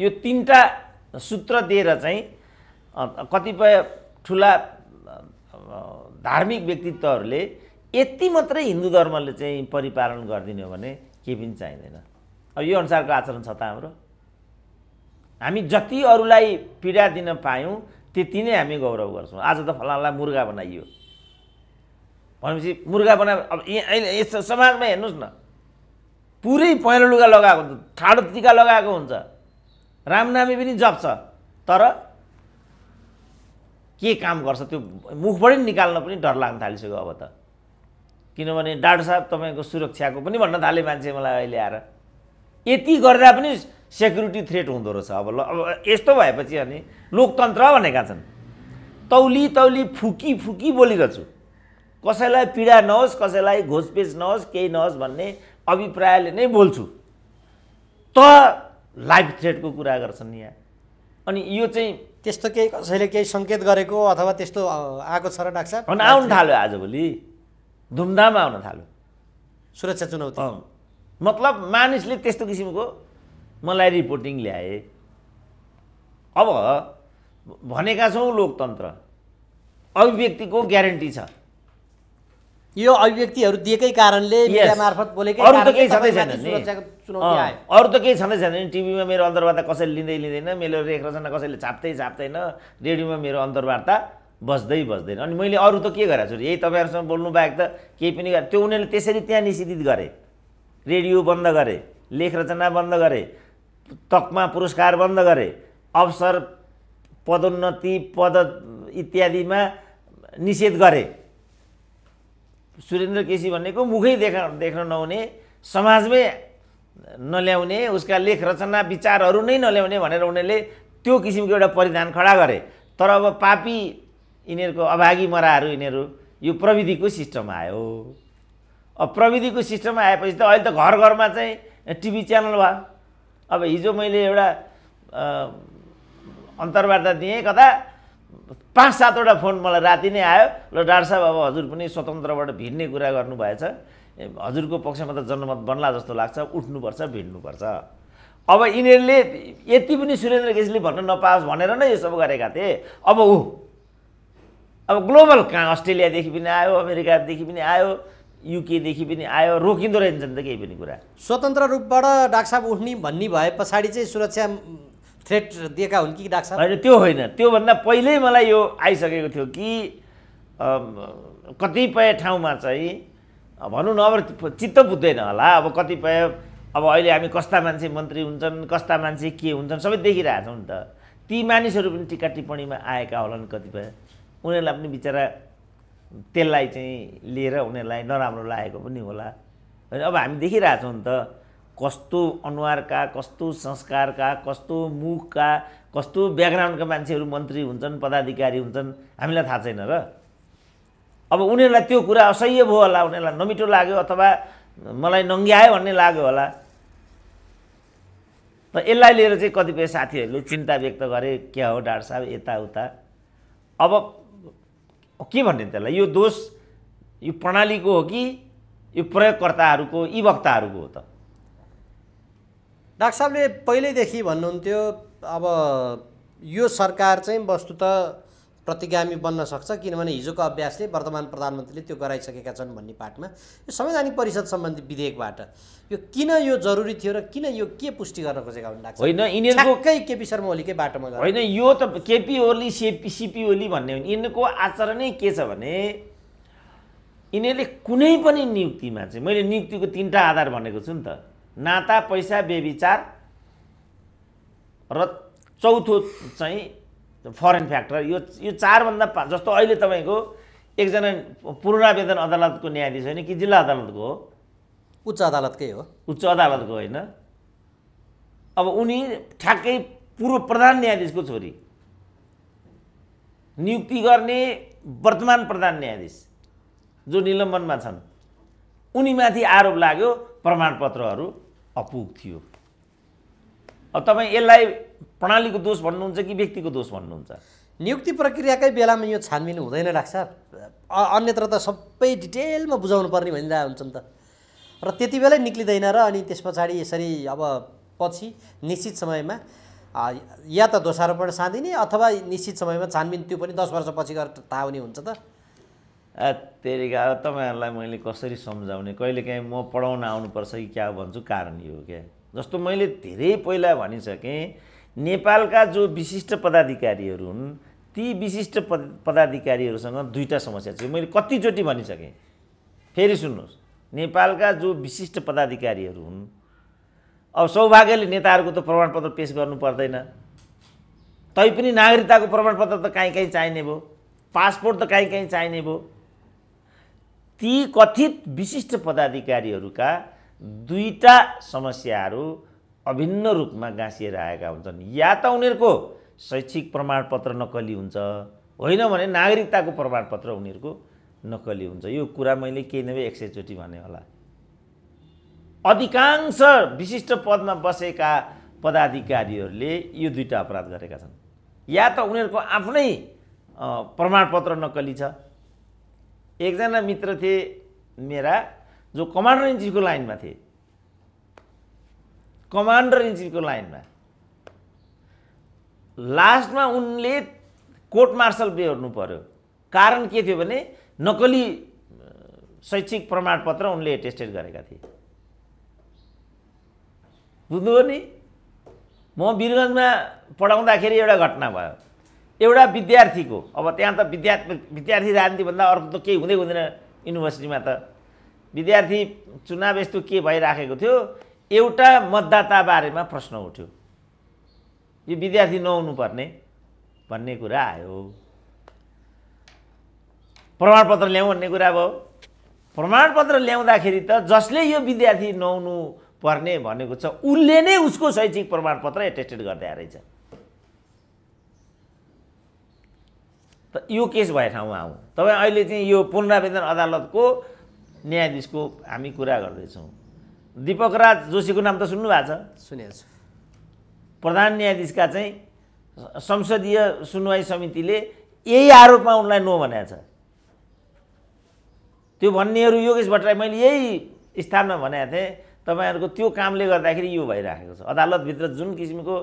यो तिनवटा सूत्र दिएर चाहिँ कतिपय ठुला धार्मिक व्यक्तित्वहरूले यति मात्रै हिन्दू धर्मले चाहिँ परिपालन गरिदिने हो भने केही पनि चाहिँदैन अब यो अनुसारको आचरण छ त हाम्रो हामी जति अरूलाई पीडा दिन पायौँ त्यति नै हामी गौरव गर्छौँ आज त फलानालाई मुर्गा बनाइयो भनेपछि मुर्गा बना अब अहिले यस समाजमा हेर्नुहोस् न पुरै पहेँलो लुगा लगाएको हुन्छ ठाडो टिका लगाएको हुन्छ रामनामी पनि जप्छ तर के काम गर्छ त्यो मुखबाट निकाल्न पनि डर लाग्न थालिसक्यो अब त किनभने डाक्टर साहब तपाईँको सुरक्षाको पनि भन्न थाले मान्छे मलाई अहिले आएर यति गर्दा पनि सेक्युरिटी थ्रेट हुँदो रहेछ अब ल अब यस्तो भएपछि अनि लोकतन्त्र भनेका छन् तौली तौली फुकी फुकी बोलेको छु कसैलाई पीडा नहोस् कसैलाई घोचपेच नहोस् केही नहोस् भन्ने अभिप्रायले नै बोल्छु त लाइफ थ्रेटको कुरा गर्छन् यहाँ अनि यो चाहिँ त्यस्तो केही कसैले केही सङ्केत गरेको अथवा त्यस्तो आएको छ र डाक्टर साहब आउनु थाल्यो आजभोलि धुमधाम आउन थाल्यो सुरक्षा चुनौती मतलब मानिसले त्यस्तो किसिमको मलाई रिपोर्टिङ ल्याए अब भनेका छौँ लोकतन्त्र अभिव्यक्तिको ग्यारेन्टी छ यो अभिव्यक्तिहरू दिएकै कारणले मार्फत बोलेकै अरू त केही छँदै छैन नि टिभीमा मेरो अन्तर्वार्ता कसैले लिँदै लिँदैन मेरो रचना कसैले छाप्दै छाप्दैन रेडियोमा मेरो अन्तर्वार्ता बस्दै बस्दैन अनि मैले अरू त के गरेको छु यही तपाईँहरूसँग बोल्नु बाहेक त केही पनि गरेँ त्यो उनीहरूले त्यसरी त्यहाँ निषेधित गरे रेडियो बन्द गरे लेख रचना बन्द गरे तकमा पुरस्कार बन्द गरे अवसर पदोन्नति पद इत्यादिमा निषेध गरे सुरेन्द्र केसी भनेको मुखै देख देख्न नहुने समाजमै नल्याउने उसका लेख रचना विचारहरू नै नल्याउने भनेर उनीहरूले त्यो किसिमको एउटा परिधान खडा गरे तर अब पापी यिनीहरूको अभागी मराहरू यिनीहरू यो प्रविधिको सिस्टम आयो अब प्रविधिको सिस्टम आएपछि त अहिले त घर घरमा चाहिँ टिभी च्यानल भयो अब हिजो मैले एउटा अन्तर्वार्ता दिएँ कता पाँच सातवटा फोन मलाई राति नै आयो ल डाक्टर साहब अब हजुर पनि स्वतन्त्रबाट भिड्ने कुरा गर्नुभएछ हजुरको पक्षमा त जनमत बन्ला जस्तो लाग्छ उठ्नुपर्छ भिड्नुपर्छ अब यिनीहरूले यति पनि सुरेन्द्र केसीले भन्न नपाओस् भनेर नै यो सब गरेका थिए अब ऊ अब ग्लोबल कहाँ अस्ट्रेलियादेखि पनि आयो अमेरिकादेखि पनि आयो युकेदेखि पनि आयो रोकिँदो रहेछन् त केही पनि कुरा स्वतन्त्र रूपबाट डाक्टर साहब उठ्ने भन्ने भए पछाडि चाहिँ सुरक्षा थ्रेट दिएका हुन् कि डाक्टर होइन त्यो होइन त्योभन्दा पहिल्यै मलाई यो आइसकेको थियो कि कतिपय ठाउँमा चाहिँ भनौँ न अब चित्त बुझ्दैन होला अब कतिपय अब अहिले हामी कस्ता मान्छे मन्त्री हुन्छन् कस्ता मान्छे के हुन्छन् सबै देखिरहेछौँ नि त ती मानिसहरू पनि टिका टिप्पणीमा आएका होलान् कतिपय उनीहरूलाई पनि बिचरा त्यसलाई चाहिँ लिएर उनीहरूलाई नराम्रो लागेको पनि होला होइन अब हामी देखिरहेछौँ नि त कस्तो अनुहारका कस्तो संस्कारका कस्तो मुखका कस्तो ब्याकग्राउन्डका मान्छेहरू मन्त्री हुन्छन् पदाधिकारी हुन्छन् हामीलाई थाहा छैन र अब उनीहरूलाई त्यो कुरा असह्य भयो होला उनीहरूलाई नमिठो लाग्यो अथवा मलाई नङ्ग्यायो भन्ने लाग्यो होला त यसलाई लिएर चाहिँ कतिपय साथीहरूले चिन्ता व्यक्त गरे क्या हो डाक्टर साहब यताउता अब के भन्ने त्यसलाई यो दोष यो प्रणालीको हो कि यो प्रयोगकर्ताहरूको यी वक्ताहरूको हो त डाक्टर साहबले पहिल्यैदेखि भन्नुहुन्थ्यो अब यो सरकार चाहिँ वस्तुत प्रतिगामी बन्न सक्छ किनभने हिजोको अभ्यासले वर्तमान प्रधानमन्त्रीले त्यो गराइसकेका छन् भन्ने पाठमा यो संवैधानिक परिषद सम्बन्धी विधेयकबाट यो किन यो जरुरी थियो र किन यो के पुष्टि गर्न खोजेका हुन् डाक्टर होइन यिनीहरूकै केपी शर्मा ओलीकै बाटोमा होइन यो त केपी ओली सेपी सिपी ओली भन्ने यिनीहरूको आचरणै के छ भने यिनीहरूले कुनै पनि नियुक्तिमा चाहिँ मैले नियुक्तिको तिनवटा आधार भनेको छु नि त नाता पैसा बेविचार र चौथो चाहिँ फरेन फ्याक्टर यो यो चारभन्दा पाँच जस्तो अहिले तपाईँको एकजना पूर्णावेदन अदालतको न्यायाधीश होइन कि जिल्ला अदालतको हो उच्च अदालतकै हो उच्च अदालतको होइन अब उनी ठ्याक्कै पूर्व प्रधान न्यायाधीशको छोरी नियुक्ति गर्ने वर्तमान प्रधान न्यायाधीश जो निलम्बनमा छन् उनीमाथि आरोप लाग्यो प्रमाणपत्रहरू अपुग थियो अब तपाईँ यसलाई प्रणालीको दोष भन्नुहुन्छ कि व्यक्तिको दोष भन्नुहुन्छ नियुक्ति प्रक्रियाकै बेलामा यो छानबिन हुँदैन लाग्छ अन्यत्र त सबै डिटेलमा बुझाउनु पर्ने भनिरहेको हुन्छ नि त र त्यति बेलै निक्लिँदैन र अनि त्यस पछाडि यसरी अब पछि निश्चित समयमा या त दोषारोपण साँधिने अथवा निश्चित समयमा छानबिन त्यो पनि दस वर्षपछि गएर थाहा हुने हुन्छ त तेरि अब तपाईँहरूलाई मैले कसरी सम्झाउने कहिलेकाहीँ म पढाउन आउनुपर्छ कि क्या भन्छु कारण यो क्या जस्तो मैले धेरै पहिला भनिसकेँ नेपालका जो विशिष्ट पदाधिकारीहरू हुन् ती विशिष्ट पद पदाधिकारीहरूसँग दुईवटा समस्या छ मैले कतिचोटि भनिसकेँ फेरि सुन्नुहोस् नेपालका जो विशिष्ट पदाधिकारीहरू हुन् अब सौभाग्यले नेताहरूको त प्रमाणपत्र पेस गर्नु पर्दैन तैपनि नागरिकताको प्रमाणपत्र त काहीँ काहीँ चाहिने भयो पासपोर्ट त काहीँ काहीँ चाहिने भयो ती कथित विशिष्ट पदाधिकारीहरूका दुईवटा समस्याहरू अभिन्न रूपमा गाँसिएर आएका हुन्छन् या त उनीहरूको शैक्षिक प्रमाणपत्र नकली हुन्छ होइन भने नागरिकताको प्रमाणपत्र उनीहरूको नकली हुन्छ यो कुरा मैले केही नभए एक सयचोटि भने होला अधिकांश विशिष्ट पदमा बसेका पदाधिकारीहरूले यो दुईवटा अपराध गरेका छन् या त उनीहरूको आफ्नै प्रमाणपत्र नकली छ एकजना मित्र थिए मेरा जो कमान्डर इन चिफको लाइनमा थिए कमान्डर इन चिफको लाइनमा लास्टमा उनले कोर्ट मार्सल बेहोर्नु पर्यो कारण के थियो भने नकली शैक्षिक प्रमाणपत्र उनले एटेस्टेड गरेका थिए बुझ्नुभयो नि म वीरगन्जमा पढाउँदाखेरि एउटा घटना भयो एउटा विद्यार्थीको अब त्यहाँ त विद्या विद्यार्थी राजनीतिभन्दा अर्को त केही हुँदै हुँदैन युनिभर्सिटीमा त विद्यार्थी चुनाव यस्तो के भइराखेको थियो एउटा मतदाता बारेमा प्रश्न उठ्यो यो विद्यार्थी नहुनुपर्ने भन्ने कुरा आयो प्रमाणपत्र ल्याउँ भन्ने कुरा भयो प्रमाणपत्र ल्याउँदाखेरि त जसले यो विद्यार्थी नहुनु पर्ने भनेको छ उसले नै उसको शैक्षिक प्रमाणपत्र एटेस्टेड गर्दै रहेछ त यो केस भए ठाउँमा आउँ तपाईँ अहिले चाहिँ यो पुनरावेदन अदालतको न्यायाधीशको हामी कुरा गर्दैछौँ दिपक राज जोशीको नाम त सुन्नुभएको छ सुनेको प्रधान न्यायाधीशका चाहिँ संसदीय सुनवाई समितिले यही आरोपमा उनलाई नो भनेको छ त्यो भन्नेहरू योगेश भट्टराई मैले यही स्थानमा भनेको थिएँ तपाईँहरूको त्यो कामले गर्दाखेरि यो भइराखेको छ अदालतभित्र जुन किसिमको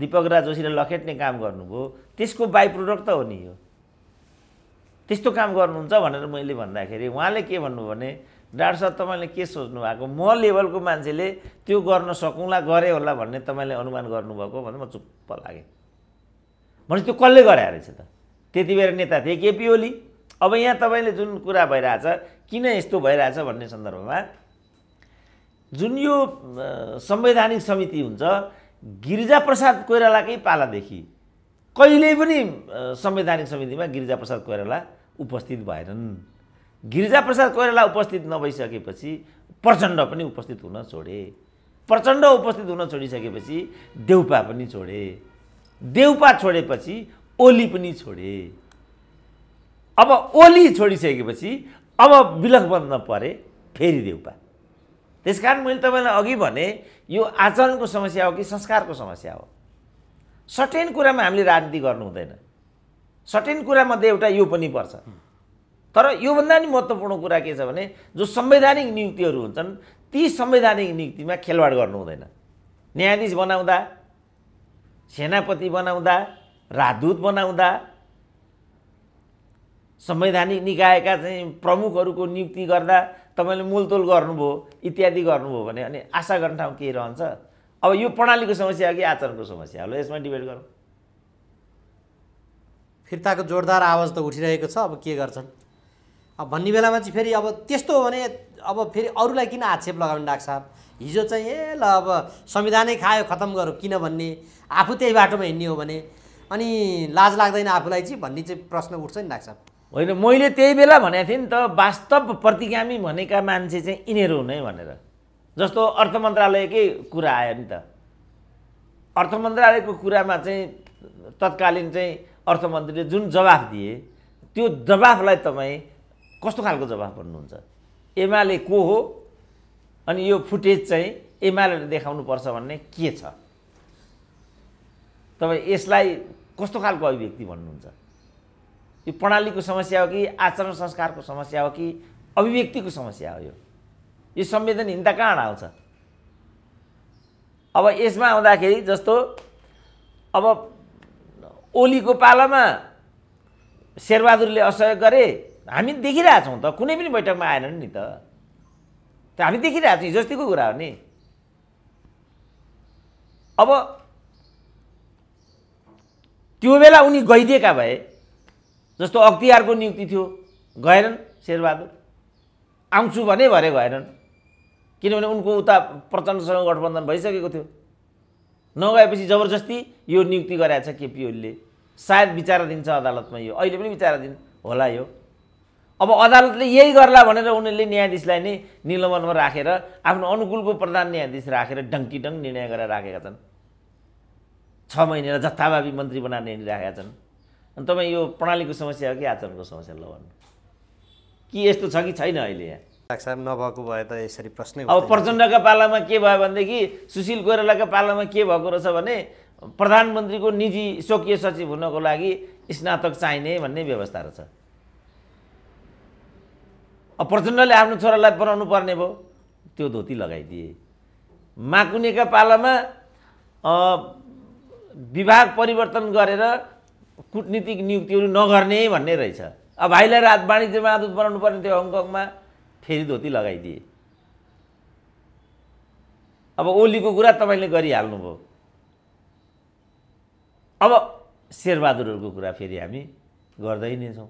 दिपक राज जोशीले लखेट्ने काम गर्नुभयो त्यसको बाई प्रोडक्ट त हो नि यो त्यस्तो काम गर्नुहुन्छ भनेर मैले भन्दाखेरि उहाँले के भन्नु भने डाक्टर साहब तपाईँले के सोच्नु भएको म लेभलको मान्छेले त्यो गर्न सकौँला गरेँ होला भन्ने तपाईँले अनुमान गर्नुभएको भने म चुप्प लागेँ भनेपछि त्यो कसले गरे रहेछ त त्यति बेला नेता थिए केपी ओली अब यहाँ तपाईँले जुन कुरा भइरहेछ किन यस्तो भइरहेछ भन्ने सन्दर्भमा जुन यो संवैधानिक समिति हुन्छ गिरिजाप्रसाद कोइरालाकै पालादेखि कहिल्यै पनि संवैधानिक समितिमा गिरिजाप्रसाद कोइराला उपस्थित भएनन् गिरिजाप्रसाद कोइराला उपस्थित नभइसकेपछि प्रचण्ड पनि उपस्थित हुन छोडे प्रचण्ड उपस्थित हुन छोडिसकेपछि देउपा पनि छोडे देउपा छोडेपछि ओली पनि छोडे अब ओली छोडिसकेपछि अब बिलख बन्न परे फेरि देउपा त्यस कारण मैले तपाईँलाई अघि भने यो आचरणको समस्या हो कि संस्कारको समस्या हो सटेन कुरामा हामीले राजनीति गर्नु हुँदैन सर्टेन कुरामध्ये एउटा यो पनि पर्छ तर योभन्दा नि महत्त्वपूर्ण कुरा के छ भने जो संवैधानिक नियुक्तिहरू हुन्छन् ती संवैधानिक नियुक्तिमा खेलवाड गर्नु हुँदैन न्यायाधीश बनाउँदा सेनापति बनाउँदा राजदूत बनाउँदा संवैधानिक निकायका चाहिँ प्रमुखहरूको नियुक्ति गर्दा तपाईँले मूलतोल गर्नुभयो इत्यादि गर्नुभयो भने अनि आशा गर्ने ठाउँ के रहन्छ अब यो प्रणालीको समस्या हो कि आचरणको समस्या हो यसमा डिबेट गरौँ फिर्ताको जोरदार आवाज त उठिरहेको छ अब के गर्छन् अब भन्ने बेलामा चाहिँ फेरि अब त्यस्तो हो भने अब फेरि अरूलाई किन आक्षेप लगाउने डाक्टर साहब हिजो चाहिँ ए ल अब संविधानै खायो खत्तम गरौँ किन भन्ने आफू त्यही बाटोमा हिँड्ने हो भने अनि लाज लाग्दैन आफूलाई चाहिँ भन्ने चाहिँ प्रश्न उठ्छ नि डाक्टर साहब होइन मैले त्यही बेला भनेको थिएँ नि त वास्तव प्रतिगामी भनेका मान्छे चाहिँ यिनीहरू हुने भनेर जस्तो अर्थ मन्त्रालयकै कुरा आयो नि त अर्थ मन्त्रालयको कुरामा चाहिँ तत्कालीन चाहिँ अर्थमन्त्रीले जुन जवाफ दिए त्यो जवाफलाई तपाईँ कस्तो खालको जवाफ भन्नुहुन्छ एमाले को हो अनि यो फुटेज चाहिँ एमाले देखाउनुपर्छ भन्ने के छ तपाईँ यसलाई कस्तो खालको अभिव्यक्ति भन्नुहुन्छ यो प्रणालीको समस्या हो कि आचरण संस्कारको समस्या हो कि अभिव्यक्तिको समस्या हो यो यो संवेदनहीनता कहाँ आउँछ अब यसमा आउँदाखेरि जस्तो अब ओलीको पालामा शेरबहादुरले असहयोग गरे हामी देखिरहेछौँ त कुनै पनि बैठकमा आएनन् नि त हामी देखिरहेछौँ हिजो जस्तिको कुरा हो नि अब त्यो बेला उनी गइदिएका भए जस्तो अख्तियारको नियुक्ति थियो गएनन् शेरबहादुर आउँछु भने भरे गएनन् किनभने उनको उता प्रचण्डसँग गठबन्धन भइसकेको थियो नगएपछि जबरजस्ती यो नियुक्ति गराएछ केपी ओलीले सायद विचार दिन्छ अदालतमा यो अहिले पनि विचार दिन होला यो अब अदालतले यही गर्ला भनेर उनीहरूले न्यायाधीशलाई नै निलम्बनमा राखेर आफ्नो अनुकूलको प्रधान न्यायाधीश राखेर डङ्की डङ निर्णय गरेर राखेका छन् छ महिना जथाभावी मन्त्री बनाएर निर्णय राखेका छन् अनि तपाईँ यो प्रणालीको समस्या हो कि आचरणको समस्या ल भन्नु कि यस्तो छ कि छैन अहिले यहाँ साहब नभएको भए त यसरी प्रश्न अब प्रचण्डका पालामा के भयो भनेदेखि सुशील कोइरालाका पालामा के भएको रहेछ भने प्रधानमन्त्रीको निजी स्वकीय सचिव हुनको लागि स्नातक चाहिने भन्ने व्यवस्था रहेछ अब प्रचण्डले आफ्नो छोरालाई बनाउनु पर्ने भयो त्यो धोती लगाइदिए माकुनेका पालामा विभाग परिवर्तन गरेर कुटनीतिक नियुक्तिहरू नगर्ने भन्ने रहेछ अब भाइलाई रात वाणिज्य महादूत बनाउनु पर्ने थियो हङकङमा फेरि धोती लगाइदिए अब ओलीको कुरा तपाईँले गरिहाल्नुभयो अब शेरबहादुरहरूको कुरा फेरि हामी गर्दै नै छौँ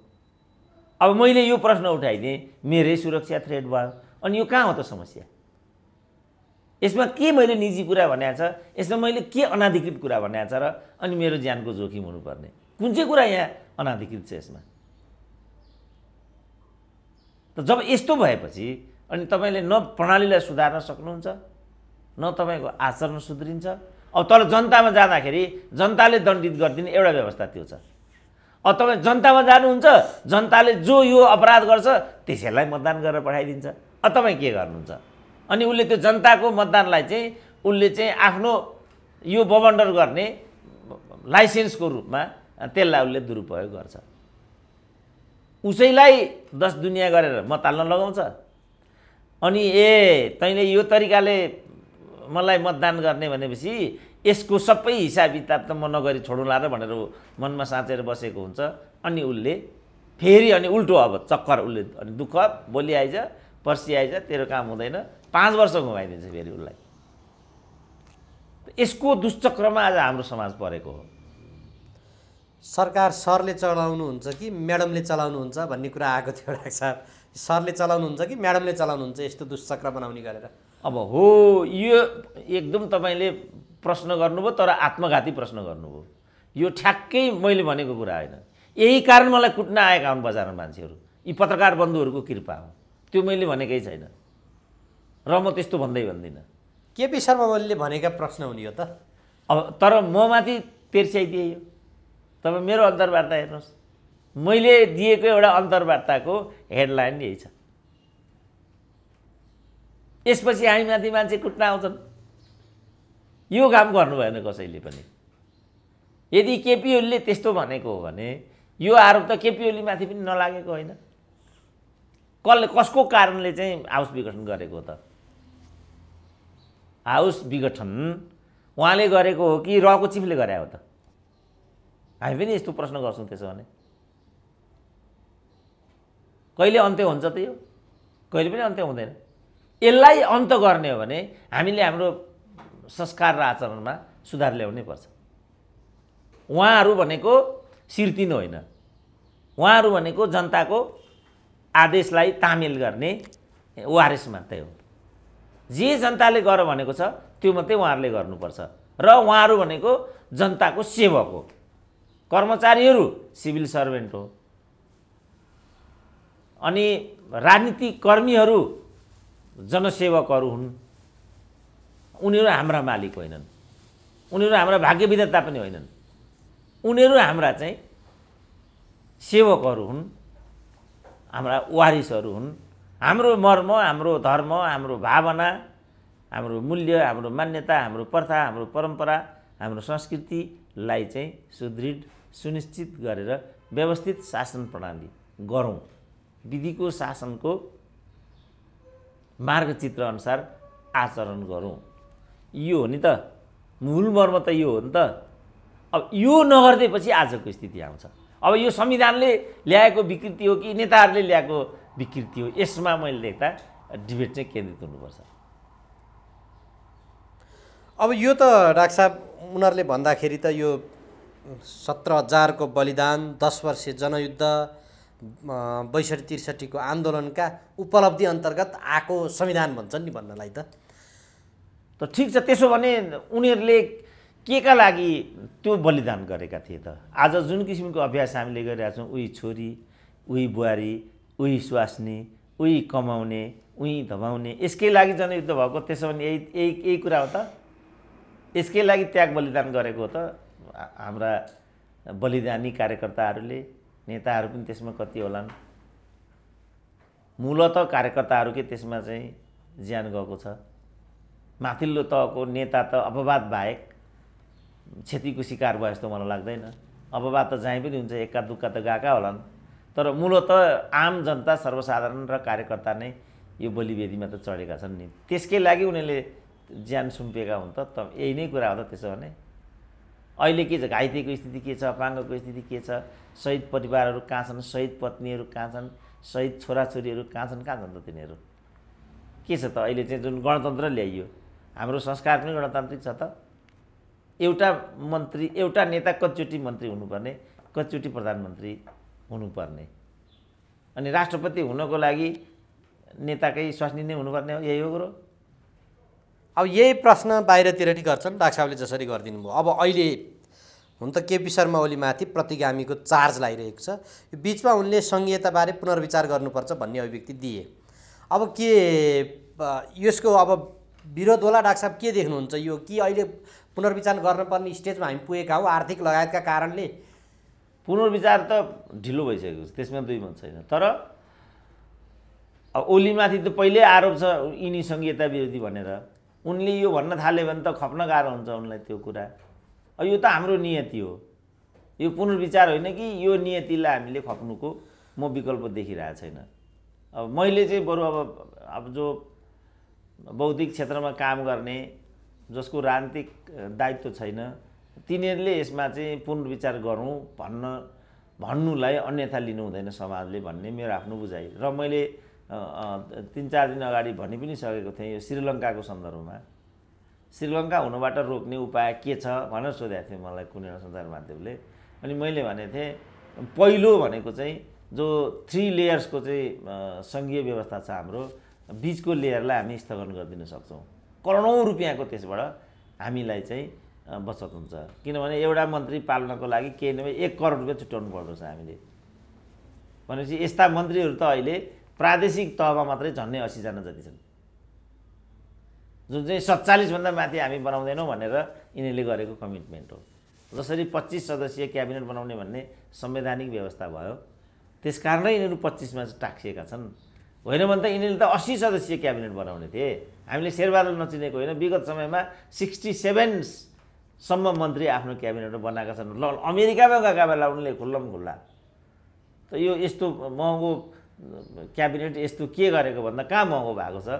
अब मैले यो प्रश्न उठाइदिएँ मेरै सुरक्षा थ्रेड भयो अनि यो कहाँ हो त समस्या यसमा के मैले निजी कुरा भनेको छ यसमा मैले के अनाधिकृत कुरा भनेको छ र अनि मेरो ज्यानको जोखिम हुनुपर्ने कुन चाहिँ कुरा यहाँ अनाधिकृत छ यसमा त जब यस्तो भएपछि अनि तपाईँले न प्रणालीलाई सुधार्न सक्नुहुन्छ न तपाईँको आचरण सुध्रिन्छ अब तल जनतामा जाँदाखेरि जनताले दण्डित गरिदिने एउटा व्यवस्था त्यो छ अब तपाईँ जनतामा जानुहुन्छ जनताले जो यो अपराध गर्छ त्यसैलाई मतदान गरेर पठाइदिन्छ अब तपाईँ के गर्नुहुन्छ अनि उसले त्यो जनताको मतदानलाई चाहिँ उसले चाहिँ आफ्नो यो बबन्डर गर्ने लाइसेन्सको रूपमा त्यसलाई उसले दुरुपयोग गर्छ उसैलाई दस दुनियाँ गरेर मत हाल्न लगाउँछ अनि ए तैँले यो तरिकाले मलाई मतदान गर्ने भनेपछि यसको सबै हिसाब किताब त म नगरी छोडौँला र भनेर मनमा साँचेर बसेको हुन्छ अनि उसले फेरि अनि उल्टो अब चक्कर उसले अनि दुःख भोलि आइज पर्सि आइज तेरो काम हुँदैन पाँच वर्ष घुमाइदिन्छ फेरि उसलाई यसको दुष्चक्रमा आज हाम्रो समाज परेको हो सरकार सरले चलाउनुहुन्छ कि म्याडमले चलाउनुहुन्छ भन्ने कुरा आएको थियो डाक्टर साहब सरले चलाउनुहुन्छ कि म्याडमले चलाउनुहुन्छ यस्तो दुष्चक्र बनाउने गरेर अब हो यो एकदम तपाईँले प्रश्न गर्नुभयो तर आत्मघाती प्रश्न गर्नुभयो यो ठ्याक्कै मैले भनेको कुरा होइन यही कारण मलाई कुट्न आएका हुन् बजारमा मान्छेहरू यी पत्रकार बन्धुहरूको कृपा हो त्यो मैले भनेकै छैन र म त्यस्तो भन्दै भन्दिनँ केपी शर्मा ओलीले भनेका प्रश्न हुने हो त अब तर म माथि तेर्स्याइदिए यो तपाईँ मेरो अन्तर्वार्ता हेर्नुहोस् मैले दिएको एउटा अन्तर्वार्ताको हेडलाइन यही छ यसपछि माथि मान्छे कुट्न आउँछन् यो काम गर्नु भएन कसैले पनि यदि केपिओलीले त्यस्तो भनेको हो भने यो आरोप त माथि पनि नलागेको होइन कसले कसको कारणले चाहिँ हाउस विघटन गरेको त हाउस विघटन उहाँले गरेको हो कि रको चिफले गरे हो त हामी पनि यस्तो प्रश्न गर्छौँ त्यसो भने कहिले अन्त्य हुन्छ त यो कहिले पनि अन्त्य हुँदैन यसलाई अन्त गर्ने हो भने हामीले हाम्रो संस्कार र आचरणमा सुधार ल्याउनै पर्छ उहाँहरू भनेको सिर्तिन होइन उहाँहरू भनेको जनताको आदेशलाई तामेल गर्ने ओआरएस मात्रै हो जे जनताले गर भनेको छ त्यो मात्रै उहाँहरूले गर्नुपर्छ र उहाँहरू भनेको जनताको सेवक हो कर्मचारीहरू सिभिल सर्भेन्ट हो अनि कर्मीहरू जनसेवकहरू हुन् उनीहरू हाम्रा मालिक होइनन् उनीहरू हाम्रा भाग्य पनि होइनन् उनीहरू हाम्रा चाहिँ सेवकहरू हुन् हाम्रा वारिसहरू हुन् हाम्रो मर्म हाम्रो धर्म हाम्रो भावना हाम्रो मूल्य हाम्रो मान्यता हाम्रो प्रथा हाम्रो परम्परा हाम्रो संस्कृतिलाई चाहिँ सुदृढ सुनिश्चित गरेर व्यवस्थित शासन प्रणाली गरौँ विधिको शासनको मार्गचित्र अनुसार आचरण गरौँ यो हो नि त मूल मर्म त यो हो नि त अब यो नगरिदिएपछि आजको स्थिति आउँछ अब यो संविधानले ल्याएको विकृति हो कि नेताहरूले ल्याएको विकृति हो यसमा मैले देख्दा डिबेट चाहिँ केन्द्रित हुनुपर्छ अब यो त डाक्टर साहब उनीहरूले भन्दाखेरि त यो सत्र हजारको बलिदान दस वर्षीय जनयुद्ध बैसठी त्रिसठीको आन्दोलनका उपलब्धि अन्तर्गत आएको संविधान भन्छन् नि भन्नलाई त त ठिक छ त्यसो भने उनीहरूले के का लागि त्यो बलिदान गरेका थिए त आज जुन किसिमको अभ्यास हामीले गरिरहेको छौँ उही छोरी उही बुहारी उही स्वास्नी उही कमाउने उही धमाउने यसकै लागि जनयुद्ध भएको त्यसो भने यही यही यही कुरा हो त यसकै लागि त्याग बलिदान गरेको हो त हाम्रा बलिदानी कार्यकर्ताहरूले नेताहरू पनि त्यसमा कति होलान् मूलत कार्यकर्ताहरूकै त्यसमा चाहिँ ज्यान गएको छ माथिल्लो तहको नेता त अपवाद बाहेक क्षतिको सिकार भयो जस्तो मलाई लाग्दैन अपवाद त जहीँ पनि हुन्छ एक्का दुक्का त गएका होलान् तर मूलत आम जनता सर्वसाधारण र कार्यकर्ता नै यो बलिवेदीमा त चढेका छन् नि त्यसकै लागि उनीहरूले ज्यान सुम्पिएका हुन् त यही नै कुरा हो त त्यसो भने अहिले के छ घाइतेको स्थिति के छ अपाङ्गको स्थिति के छ शहीद परिवारहरू कहाँ छन् शहीद पत्नीहरू कहाँ छन् शहीद छोराछोरीहरू कहाँ छन् कहाँ छन् त तिनीहरू के छ त अहिले चाहिँ जुन गणतन्त्र ल्याइयो हाम्रो संस्कार पनि गणतान्त्रिक छ त एउटा मन्त्री एउटा नेता कतिचोटि मन्त्री हुनुपर्ने कतिचोटि प्रधानमन्त्री हुनुपर्ने अनि राष्ट्रपति हुनको लागि नेताकै स्वास्नी नै हुनुपर्ने हो यही हो कुरो अब यही प्रश्न बाहिरतिर नि गर्छन् डाक्टर साहबले जसरी गरिदिनु भयो अब अहिले हुन त केपी शर्मा ओलीमाथि प्रतिगामीको चार्ज लगाइरहेको छ यो बिचमा उनले सङ्घीयताबारे पुनर्विचार गर्नुपर्छ भन्ने अभिव्यक्ति दिए अब के यसको अब विरोध होला डाक्टर साहब के देख्नुहुन्छ यो कि अहिले पुनर्विचार गर्नुपर्ने स्टेजमा हामी पुगेका हौ आर्थिक लगायतका कारणले पुनर्विचार त ढिलो भइसकेको छ त्यसमा दुई मत छैन तर अब ओलीमाथि त पहिल्यै आरोप छ यिनी सङ्घीयता विरोधी भनेर उनले यो भन्न थाल्यो भने त खप्न गाह्रो हुन्छ उनलाई त्यो कुरा यो त हाम्रो नियति हो यो पुनर्विचार होइन कि यो नियतिलाई हामीले खप्नुको म विकल्प देखिरहेको छैन अब मैले चाहिँ बरु अब अब जो बौद्धिक क्षेत्रमा काम गर्ने जसको राजनीतिक दायित्व छैन तिनीहरूले यसमा चाहिँ पुनर्विचार गरौँ भन्न भन्नुलाई अन्यथा लिनु हुँदैन समाजले भन्ने मेरो आफ्नो बुझाइ र मैले तिन चार दिन अगाडि भनि पनि सकेको थिएँ यो श्रीलङ्काको सन्दर्भमा श्रीलङ्का हुनबाट रोक्ने उपाय के छ भनेर सोधेको थिएँ मलाई कुनै एउटा सञ्चार माध्यमले अनि मैले भनेको थिएँ पहिलो भनेको चाहिँ जो थ्री लेयर्सको चाहिँ सङ्घीय व्यवस्था छ हाम्रो बिचको लेयरलाई हामी स्थगन गरिदिन सक्छौँ करोडौँ रुपियाँको त्यसबाट हामीलाई चाहिँ बचत हुन्छ किनभने एउटा मन्त्री पाल्नको लागि केही नभए एक करोड रुपियाँ छुट्याउनु पर्दछ हामीले भनेपछि यस्ता मन्त्रीहरू त अहिले प्रादेशिक तहमा मात्रै झन्नै असीजना जति छन् जुन चाहिँ सत्तालिसभन्दा माथि हामी बनाउँदैनौँ भनेर यिनीहरूले गरेको कमिटमेन्ट हो जसरी पच्चिस सदस्यीय क्याबिनेट बनाउने भन्ने संवैधानिक व्यवस्था भयो त्यस कारणै यिनीहरू पच्चिसमा टाक्सिएका छन् होइन भने त यिनीहरूले त अस्सी सदस्यीय क्याबिनेट बनाउने थिए हामीले शेरबहादुर नचिनेको होइन विगत समयमा सिक्सटी सेभेनसम्म मन्त्री आफ्नो क्याबिनेटमा बनाएका छन् ल अमेरिकामा गएका बेला उनले खुल्लम खुल्ला त यो यस्तो महँगो क्याबिनेट यस्तो के गरेको भन्दा कहाँ महँगो भएको छ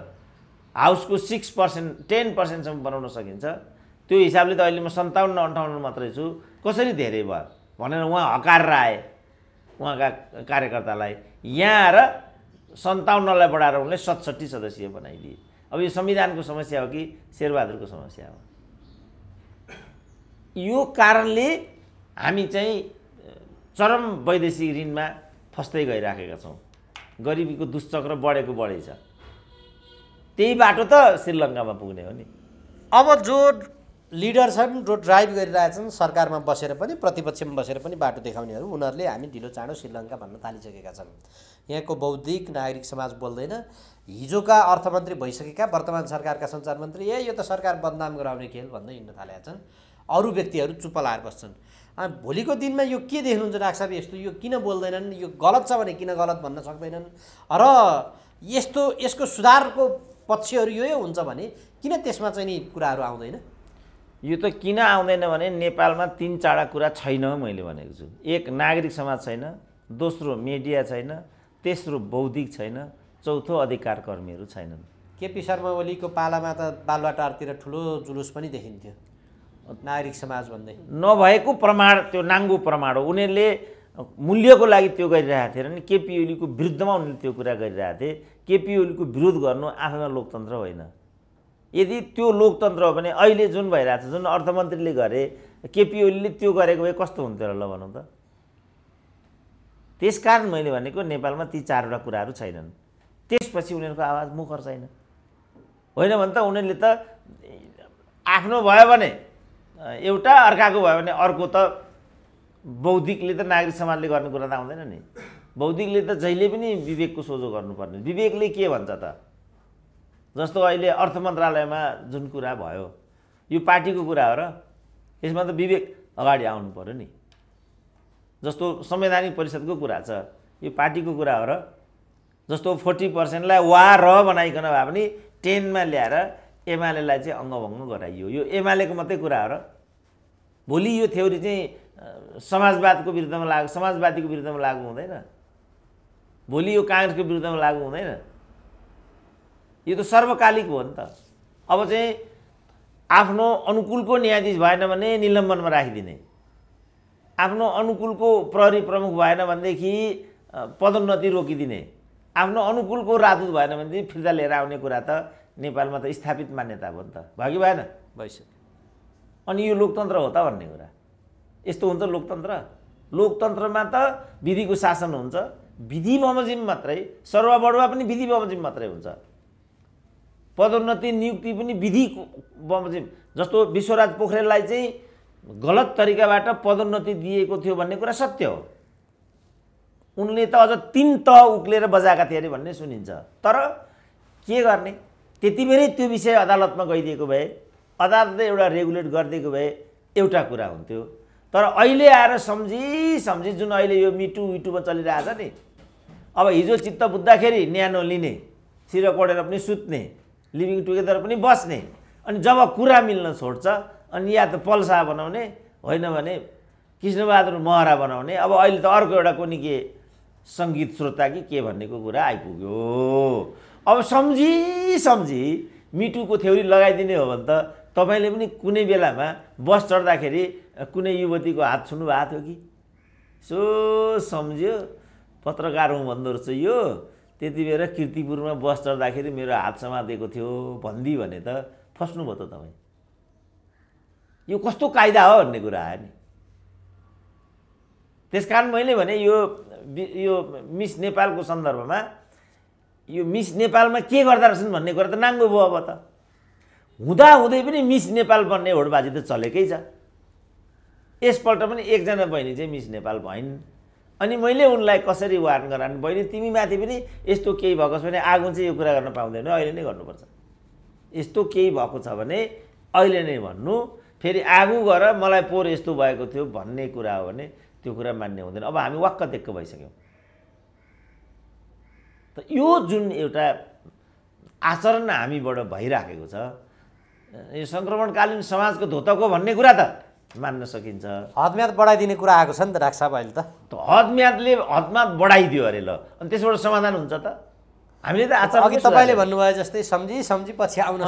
हाउसको सिक्स पर्सेन्ट टेन पर्सेन्टसम्म बनाउन सकिन्छ त्यो हिसाबले त अहिले म सन्ताउन्न अन्ठाउन्न मात्रै छु कसरी धेरै भयो भनेर उहाँ हकारेर आए उहाँका कार्यकर्तालाई यहाँ र सन्ताउन्नलाई बढाएर उनले सतसट्ठी सदस्यीय बनाइदिए अब यो संविधानको समस्या हो कि शेरबहादुरको समस्या हो यो कारणले हामी चाहिँ चरम वैदेशिक ऋणमा फस्दै गइराखेका छौँ गरिबीको दुष्चक्र बढेको बढेछ त्यही बाटो त श्रीलङ्कामा पुग्ने हो नि अब जो लिडर छन् जो ड्राइभ गरिरहेछन् सरकारमा बसेर पनि प्रतिपक्षमा बसेर पनि बाटो देखाउनेहरू उनीहरूले हामी ढिलो चाँडो श्रीलङ्का भन्न थालिसकेका छन् यहाँको बौद्धिक नागरिक समाज बोल्दैन हिजोका अर्थमन्त्री भइसकेका वर्तमान सरकारका सञ्चार मन्त्री ए यो त सरकार बदनाम गराउने खेल भन्दै हिँड्न थालेका छन् अरू व्यक्तिहरू चुप लाएर बस्छन् भोलिको दिनमा यो के देख्नुहुन्छ डाक्टर साहब यस्तो यो किन बोल्दैनन् यो गलत छ भने किन गलत भन्न सक्दैनन् र यस्तो यसको सुधारको पक्षहरू यो हुन्छ भने किन त्यसमा चाहिँ नि कुराहरू आउँदैन यो त किन आउँदैन भने नेपालमा तिन चारवटा कुरा छैन मैले भनेको छु एक नागरिक समाज छैन दोस्रो मिडिया छैन तेस्रो बौद्धिक छैन चौथो अधिकार कर्मीहरू छैनन् केपी शर्मा ओलीको पालामा त बालवाटारतिर ठुलो जुलुस पनि देखिन्थ्यो नागरिक समाज भन्दै नभएको प्रमाण त्यो नाङ्गो प्रमाण हो उनीहरूले मूल्यको लागि त्यो गरिरहेको थिएन नि केपी ओलीको विरुद्धमा उनीहरूले त्यो कुरा गरिरहेको थिए केपी ओलीको विरोध गर्नु आफैमा लोकतन्त्र होइन यदि त्यो लोकतन्त्र हो भने अहिले जुन भइरहेको छ जुन अर्थमन्त्रीले गरे केपी ओलीले त्यो गरेको भए कस्तो हुन्थ्यो होला भनौँ त त्यसकारण मैले भनेको नेपालमा ती चारवटा कुराहरू छैनन् त्यसपछि उनीहरूको आवाज मुखर छैन होइन भने त उनीहरूले त आफ्नो भयो भने एउटा अर्काको भयो भने अर्को त बौद्धिकले त नागरिक समाजले गर्ने कुरा त आउँदैन नि बौद्धिकले त जहिले पनि विवेकको सोझो गर्नुपर्ने विवेकले के भन्छ त जस्तो अहिले अर्थ मन्त्रालयमा जुन कुरा भयो यो पार्टीको कुरा हो र यसमा त विवेक अगाडि आउनु पऱ्यो नि जस्तो संवैधानिक परिषदको कुरा छ यो पार्टीको कुरा हो र जस्तो फोर्टी पर्सेन्टलाई वा र बनाइकन भए पनि टेनमा ल्याएर एमालेलाई चाहिँ अङ्गभङ्ग गराइयो यो एमालेको मात्रै कुरा हो र भोलि यो थ्योरी चाहिँ समाजवादको विरुद्धमा लागु समाजवादीको विरुद्धमा लागु हुँदैन भोलि यो काङ्ग्रेसको विरुद्धमा लागु हुँदैन यो त सर्वकालिक हो नि त अब चाहिँ आफ्नो अनुकूलको न्यायाधीश भएन भने निलम्बनमा राखिदिने आफ्नो अनुकूलको प्रहरी प्रमुख भएन भनेदेखि पदोन्नति रोकिदिने आफ्नो अनुकूलको राजदूत भएन भनेदेखि फिर्ता लिएर आउने कुरा त नेपालमा त स्थापित मान्यता भयो नि त भयो कि भएन भइसक्यो अनि यो लोकतन्त्र हो त भन्ने कुरा यस्तो हुन्छ लोकतन्त्र लोकतन्त्रमा त विधिको शासन हुन्छ विधि बमोजिम मात्रै सर्वबडुवा पनि विधि बमोजिम मात्रै हुन्छ पदोन्नति नियुक्ति पनि विधि बमोजिम जस्तो विश्वराज पोखरेललाई चाहिँ गलत तरिकाबाट पदोन्नति दिएको थियो भन्ने कुरा सत्य हो उनले त अझ तिन तह उक्लेर बजाएका थिए अरे भन्ने सुनिन्छ तर के गर्ने त्यति त्यतिबेरै त्यो विषय अदालतमा गइदिएको भए अदालतले एउटा रेगुलेट गरिदिएको भए एउटा कुरा हुन्थ्यो तर अहिले आएर सम्झी सम्झी जुन अहिले यो मिटु विटुमा छ नि अब हिजो चित्त बुझ्दाखेरि न्यानो लिने सिरो कोडेर पनि सुत्ने लिभिङ टुगेदर पनि बस्ने अनि जब कुरा मिल्न छोड्छ अनि या त पल्सा बनाउने होइन भने कृष्णबहादुर महरा बनाउने अब अहिले त अर्को एउटा कुनै के सङ्गीत श्रोता कि के भन्नेको कुरा आइपुग्यो अब सम्झी सम्झी मिटुको थ्योरी लगाइदिने हो भने त तपाईँले पनि कुनै बेलामा बस चढ्दाखेरि कुनै युवतीको हात छुनु भएको थियो कि सो सम्झ्यो पत्रकार हुँ भन्दो रहेछ यो त्यति बेला किर्तिपुरमा बस चढ्दाखेरि मेरो हात समातेको थियो भन्दी भने त फस्नुभयो त तपाईँ यो कस्तो कायदा हो भन्ने कुरा आयो नि त्यस कारण मैले भने यो यो मिस नेपालको सन्दर्भमा यो मिस नेपालमा के गर्दा रहेछन् भन्ने कुरा त नाङ्गो भयो अब त हुँदाहुँदै पनि मिस नेपाल बन्ने होडबाजी त चलेकै छ यसपल्ट पनि एकजना बहिनी चाहिँ मिस नेपाल भइन् अनि मैले उनलाई कसरी वार्न गराएँ बहिनी तिमीमाथि पनि यस्तो केही भएको छ भने आगो चाहिँ यो कुरा गर्न पाउँदैन अहिले नै गर्नुपर्छ यस्तो केही भएको छ भने अहिले नै भन्नु फेरि आगो गर मलाई पोहोर यस्तो भएको थियो भन्ने कुरा हो भने त्यो कुरा मान्ने हुँदैन अब हामी वाक्क दिक्क भइसक्यौँ त यो जुन एउटा आचरण हामीबाट भइराखेको छ यो सङ्क्रमणकालीन समाजको धोतको भन्ने कुरा त मान्न सकिन्छ हदम्याद बढाइदिने कुरा आएको छ नि त डाक्टर साहब अहिले त हदम्यादले हदम्याद बढाइदियो अरे ल अनि त्यसबाट समाधान हुन्छ त हामीले त आचरण तपाईँले भन्नुभयो जस्तै सम्झि सम्झि पछि आउन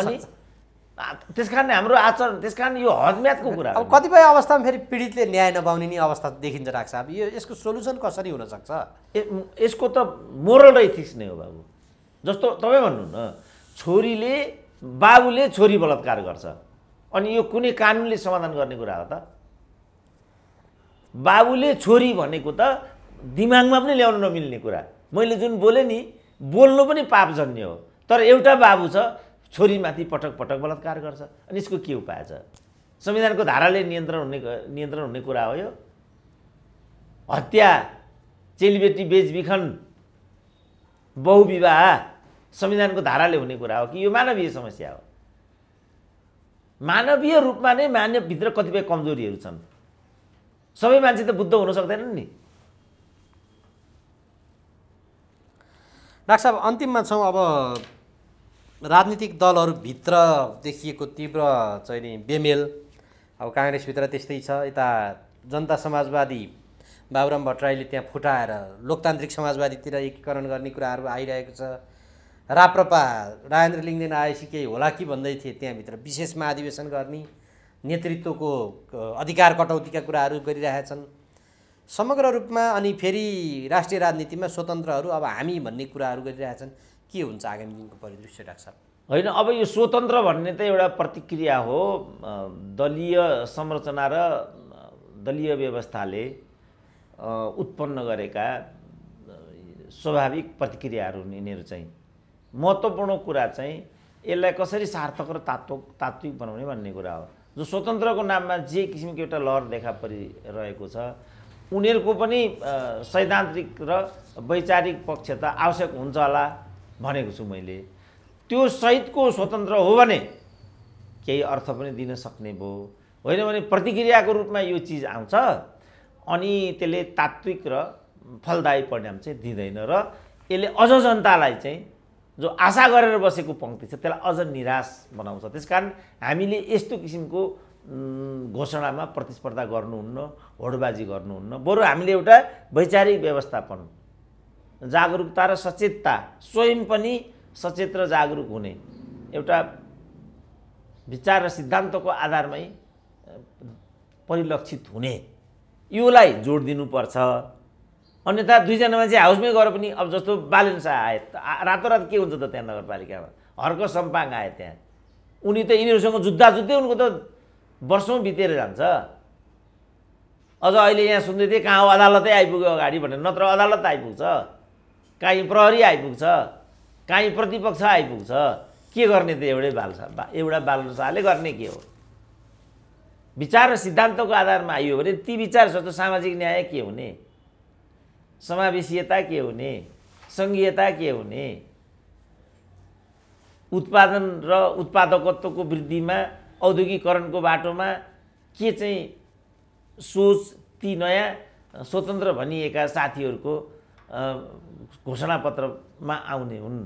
त्यस कारण हाम्रो आचरण त्यस कारण यो हदम्यादको कुरा अब कतिपय अवस्थामा फेरि पीडितले न्याय नपाउने नै अवस्था देखिन्छ राख्छ अब यो यसको सोल्युसन कसरी हुनसक्छ यसको त मोरल र इथिक्स नै हो बाबु जस्तो तपाईँ भन्नु न छोरीले बाबुले छोरी बलात्कार गर्छ अनि यो कुनै कानुनले समाधान गर्ने कुरा हो त बाबुले छोरी भनेको त दिमागमा पनि ल्याउन नमिल्ने कुरा मैले जुन बोलेँ नि बोल्नु पनि पापजन्य हो तर एउटा बाबु छ छोरीमाथि पटक पटक बलात्कार गर्छ अनि यसको के उपाय छ संविधानको धाराले नियन्त्रण हुने नियन्त्रण हुने कुरा हो यो हत्या चेलीबेटी बेचबिखन बहुविवाह संविधानको धाराले हुने कुरा हो कि यो मानवीय समस्या हो मानवीय रूपमा नै मानवभित्र कतिपय कमजोरीहरू छन् सबै मान्छे त बुद्ध हुन सक्दैनन् नि डाक्टर साहब अन्तिममा छौँ अब राजनीतिक दलहरूभित्र देखिएको तीव्र चाहिँ नि बेमेल अब काङ्ग्रेसभित्र त्यस्तै छ यता जनता समाजवादी बाबुराम भट्टराईले त्यहाँ फुटाएर लोकतान्त्रिक समाजवादीतिर एकीकरण गर्ने कुराहरू आइरहेको छ राप्रपा राजेन्द्र लिङ्गदेन आएपछि केही होला कि भन्दै थिए त्यहाँभित्र विशेष महाधिवेशन गर्ने नेतृत्वको अधिकार कटौतीका कुराहरू गरिरहेका छन् समग्र रूपमा अनि फेरि राष्ट्रिय राजनीतिमा स्वतन्त्रहरू अब हामी भन्ने कुराहरू छन् के हुन्छ आगामी दिनको परिदृश्य डाक्टर साहब होइन अब यो स्वतन्त्र भन्ने त एउटा प्रतिक्रिया हो दलीय संरचना र दलीय व्यवस्थाले उत्पन्न गरेका स्वाभाविक प्रतिक्रियाहरू हुन् यिनीहरू चाहिँ महत्त्वपूर्ण कुरा चाहिँ यसलाई कसरी सार्थक र तात्व तात्विक बनाउने भन्ने कुरा हो जो स्वतन्त्रको नाममा जे किसिमको एउटा लहर देखा परिरहेको छ उनीहरूको पनि सैद्धान्तिक र वैचारिक पक्ष त आवश्यक हुन्छ होला भनेको छु मैले त्यो सहितको स्वतन्त्र हो भने केही अर्थ पनि दिन सक्ने भयो होइन भने प्रतिक्रियाको रूपमा यो चिज आउँछ अनि त्यसले तात्विक र फलदायी परिणाम चाहिँ दिँदैन र यसले अझ जनतालाई चाहिँ जो आशा गरेर बसेको पङ्क्ति छ त्यसलाई अझ निराश बनाउँछ त्यस कारण हामीले यस्तो किसिमको घोषणामा प्रतिस्पर्धा गर्नुहुन्न होडबाजी गर्नुहुन्न बरु हामीले एउटा वैचारिक व्यवस्थापन जागरुकता र सचेतता स्वयं पनि सचेत र जागरुक हुने एउटा विचार र सिद्धान्तको आधारमै परिलक्षित हुने योलाई जोड दिनुपर्छ अन्यथा दुईजना मान्छे हाउसमै गएर पनि अब जस्तो ब्यालेन्स आए रातोरात के हुन्छ त त्यहाँ नगरपालिकामा हर्क सम्पाङ आए त्यहाँ उनी त यिनीहरूसँग जुत्ता जुत्दै उनको त वर्षौँ बितेर जान्छ अझ अहिले यहाँ सुन्दै थिएँ कहाँ अदालतै आइपुग्यो अगाडि भनेर नत्र अदालत आइपुग्छ काहीँ प्रहरी आइपुग्छ काहीँ प्रतिपक्ष आइपुग्छ के गर्ने त एउटै बालसा बा एउटा बालसाले गर्ने के हो विचार र सिद्धान्तको आधारमा आइयो भने ती विचार सोच्छ सामाजिक न्याय के हुने समावेशीयता के हुने सङ्घीयता के हुने उत्पादन र उत्पादकत्वको वृद्धिमा औद्योगिकरणको बाटोमा के चाहिँ सोच ती नयाँ स्वतन्त्र भनिएका साथीहरूको घोषणापत्रमा आउने हुन्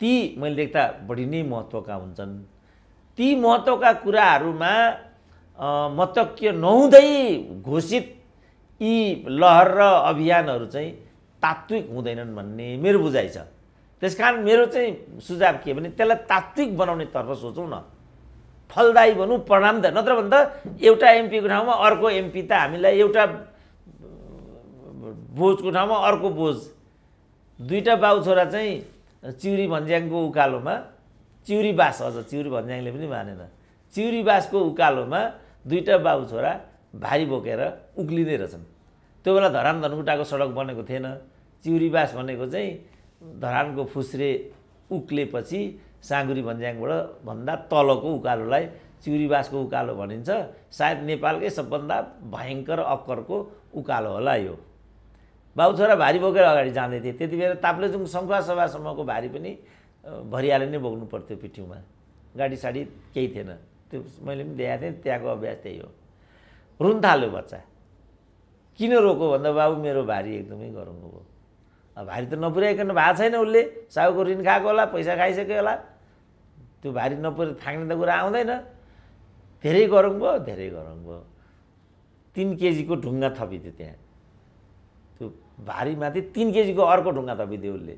ती मैले देख्दा बढी नै महत्त्वका हुन्छन् ती महत्त्वका कुराहरूमा महत्त्वकीय नहुँदै घोषित यी लहर र अभियानहरू चाहिँ तात्विक हुँदैनन् भन्ने मेरो बुझाइ छ त्यसकारण मेरो चाहिँ सुझाव के भने त्यसलाई तात्विक बनाउने तर्फ सोचौँ न फलदायी भनौँ परिणाम नत्र भन्दा एउटा एमपीको ठाउँमा अर्को एमपी त हामीलाई एउटा बोझको ठाउँमा अर्को बोझ दुईवटा बाउ छोरा चाहिँ चिउरी भन्ज्याङको उकालोमा चिउरी बास अझ चिउरी भन्ज्याङले पनि मानेन चिउरी बासको उकालोमा दुईवटा बाउ छोरा भारी बोकेर उक्लिँदै रहेछन् त्यो बेला धरान धनकुटाको सडक बनेको थिएन चिउरी बास भनेको चाहिँ धरानको फुस्रे उक्लेपछि साँगुरी भन्ज्याङबाट भन्दा तलको उकालोलाई चिउरी चिउरीबासको उकालो भनिन्छ सायद नेपालकै सबभन्दा भयङ्कर अक्करको उकालो होला यो बाउ छोरा भारी बोकेर अगाडि जाँदै थिए त्यति बेला ताप्लेजुङ सङ्खुवा सभासम्मको भारी पनि भरियाले नै बोक्नु पर्थ्यो पिठ्युमा गाडी साडी केही थिएन त्यो मैले पनि देखाएको थिएँ त्यहाँको अभ्यास त्यही हो रुन थाल्यो बच्चा किन रोको भन्दा बाबु मेरो भारी एकदमै गरौँ भयो अब भारी त नपुर्याइकन भएको छैन उसले साउको ऋण खाएको होला पैसा खाइसक्यो होला त्यो भारी नपुरे थाक्ने त कुरा आउँदैन धेरै गरौँ भयो धेरै गरौँ भयो तिन केजीको ढुङ्गा थपिदियो त्यहाँ भारीमाथि तिन केजीको अर्को ढुङ्गा त उसले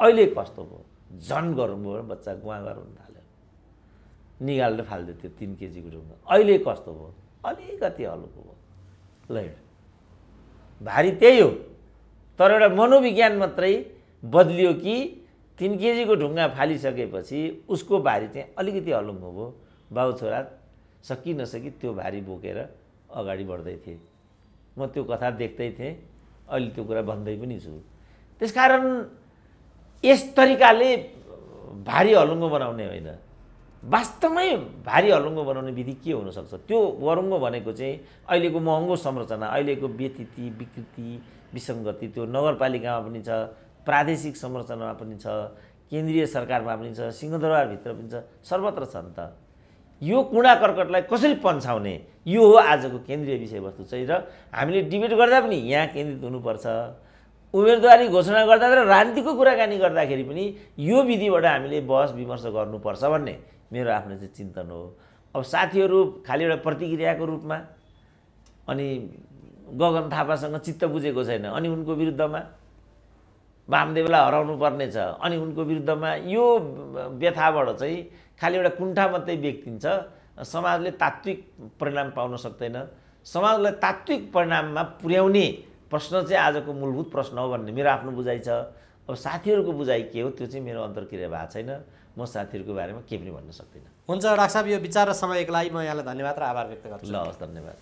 अहिले कस्तो भयो झन् गरौँ भयो बच्चा गुवा गराउनु थाल्यो निकालेर फालिदियो त्यो तिन केजीको ढुङ्गा अहिले कस्तो भयो अलिकति हल्को भयो ल भारी त्यही हो तर एउटा मनोविज्ञान मात्रै बदलियो कि तिन केजीको ढुङ्गा फालिसकेपछि उसको भारी चाहिँ अलिकति हलुङ्गो भयो बाउ छोरा सकि नसकी त्यो भारी बोकेर अगाडि बढ्दै थिएँ म त्यो कथा देख्दै थिएँ अहिले त्यो कुरा भन्दै पनि छु त्यसकारण यस तरिकाले भारी हलुङ्गो बनाउने होइन वास्तवमै भारी हलुङ्गो बनाउने विधि के हुनसक्छ त्यो वरुङ्गो भनेको चाहिँ अहिलेको महँगो संरचना अहिलेको व्यतिथि विकृति विसङ्गति त्यो नगरपालिकामा पनि छ प्रादेशिक संरचनामा पनि छ केन्द्रीय सरकारमा पनि छ सिंहदरबारभित्र पनि छ सर्वत्र छ नि त यो कुँडा कर्कटलाई कसरी पन्छाउने यो हो आजको केन्द्रीय विषयवस्तु चाहिँ र हामीले डिबेट गर्दा पनि यहाँ केन्द्रित हुनुपर्छ उम्मेदवारी घोषणा गर्दा र राजनीतिको कुराकानी गर्दाखेरि पनि यो विधिबाट हामीले बहस विमर्श गर्नुपर्छ भन्ने मेरो आफ्नो चाहिँ चिन्तन हो अब साथीहरू खालि एउटा प्रतिक्रियाको रूपमा अनि गगन थापासँग चित्त बुझेको छैन अनि उनको विरुद्धमा वामदेवलाई हराउनु पर्नेछ अनि उनको विरुद्धमा यो व्यथाबाट चाहिँ खालि एउटा कुण्ठा मात्रै व्यक्तिन्छ समाजले तात्विक परिणाम पाउन सक्दैन समाजलाई तात्विक परिणाममा पुर्याउने प्रश्न चाहिँ आजको मूलभूत प्रश्न हो भन्ने मेरो आफ्नो बुझाइ छ अब साथीहरूको बुझाइ के हो त्यो चाहिँ मेरो अन्तर्क्रिया भएको छैन म साथीहरूको बारेमा केही पनि भन्न सक्दिनँ हुन्छ डाक्टर साहब यो विचार र समयको लागि म यहाँलाई धन्यवाद र आभार व्यक्त गर्छु ल हस् धन्यवाद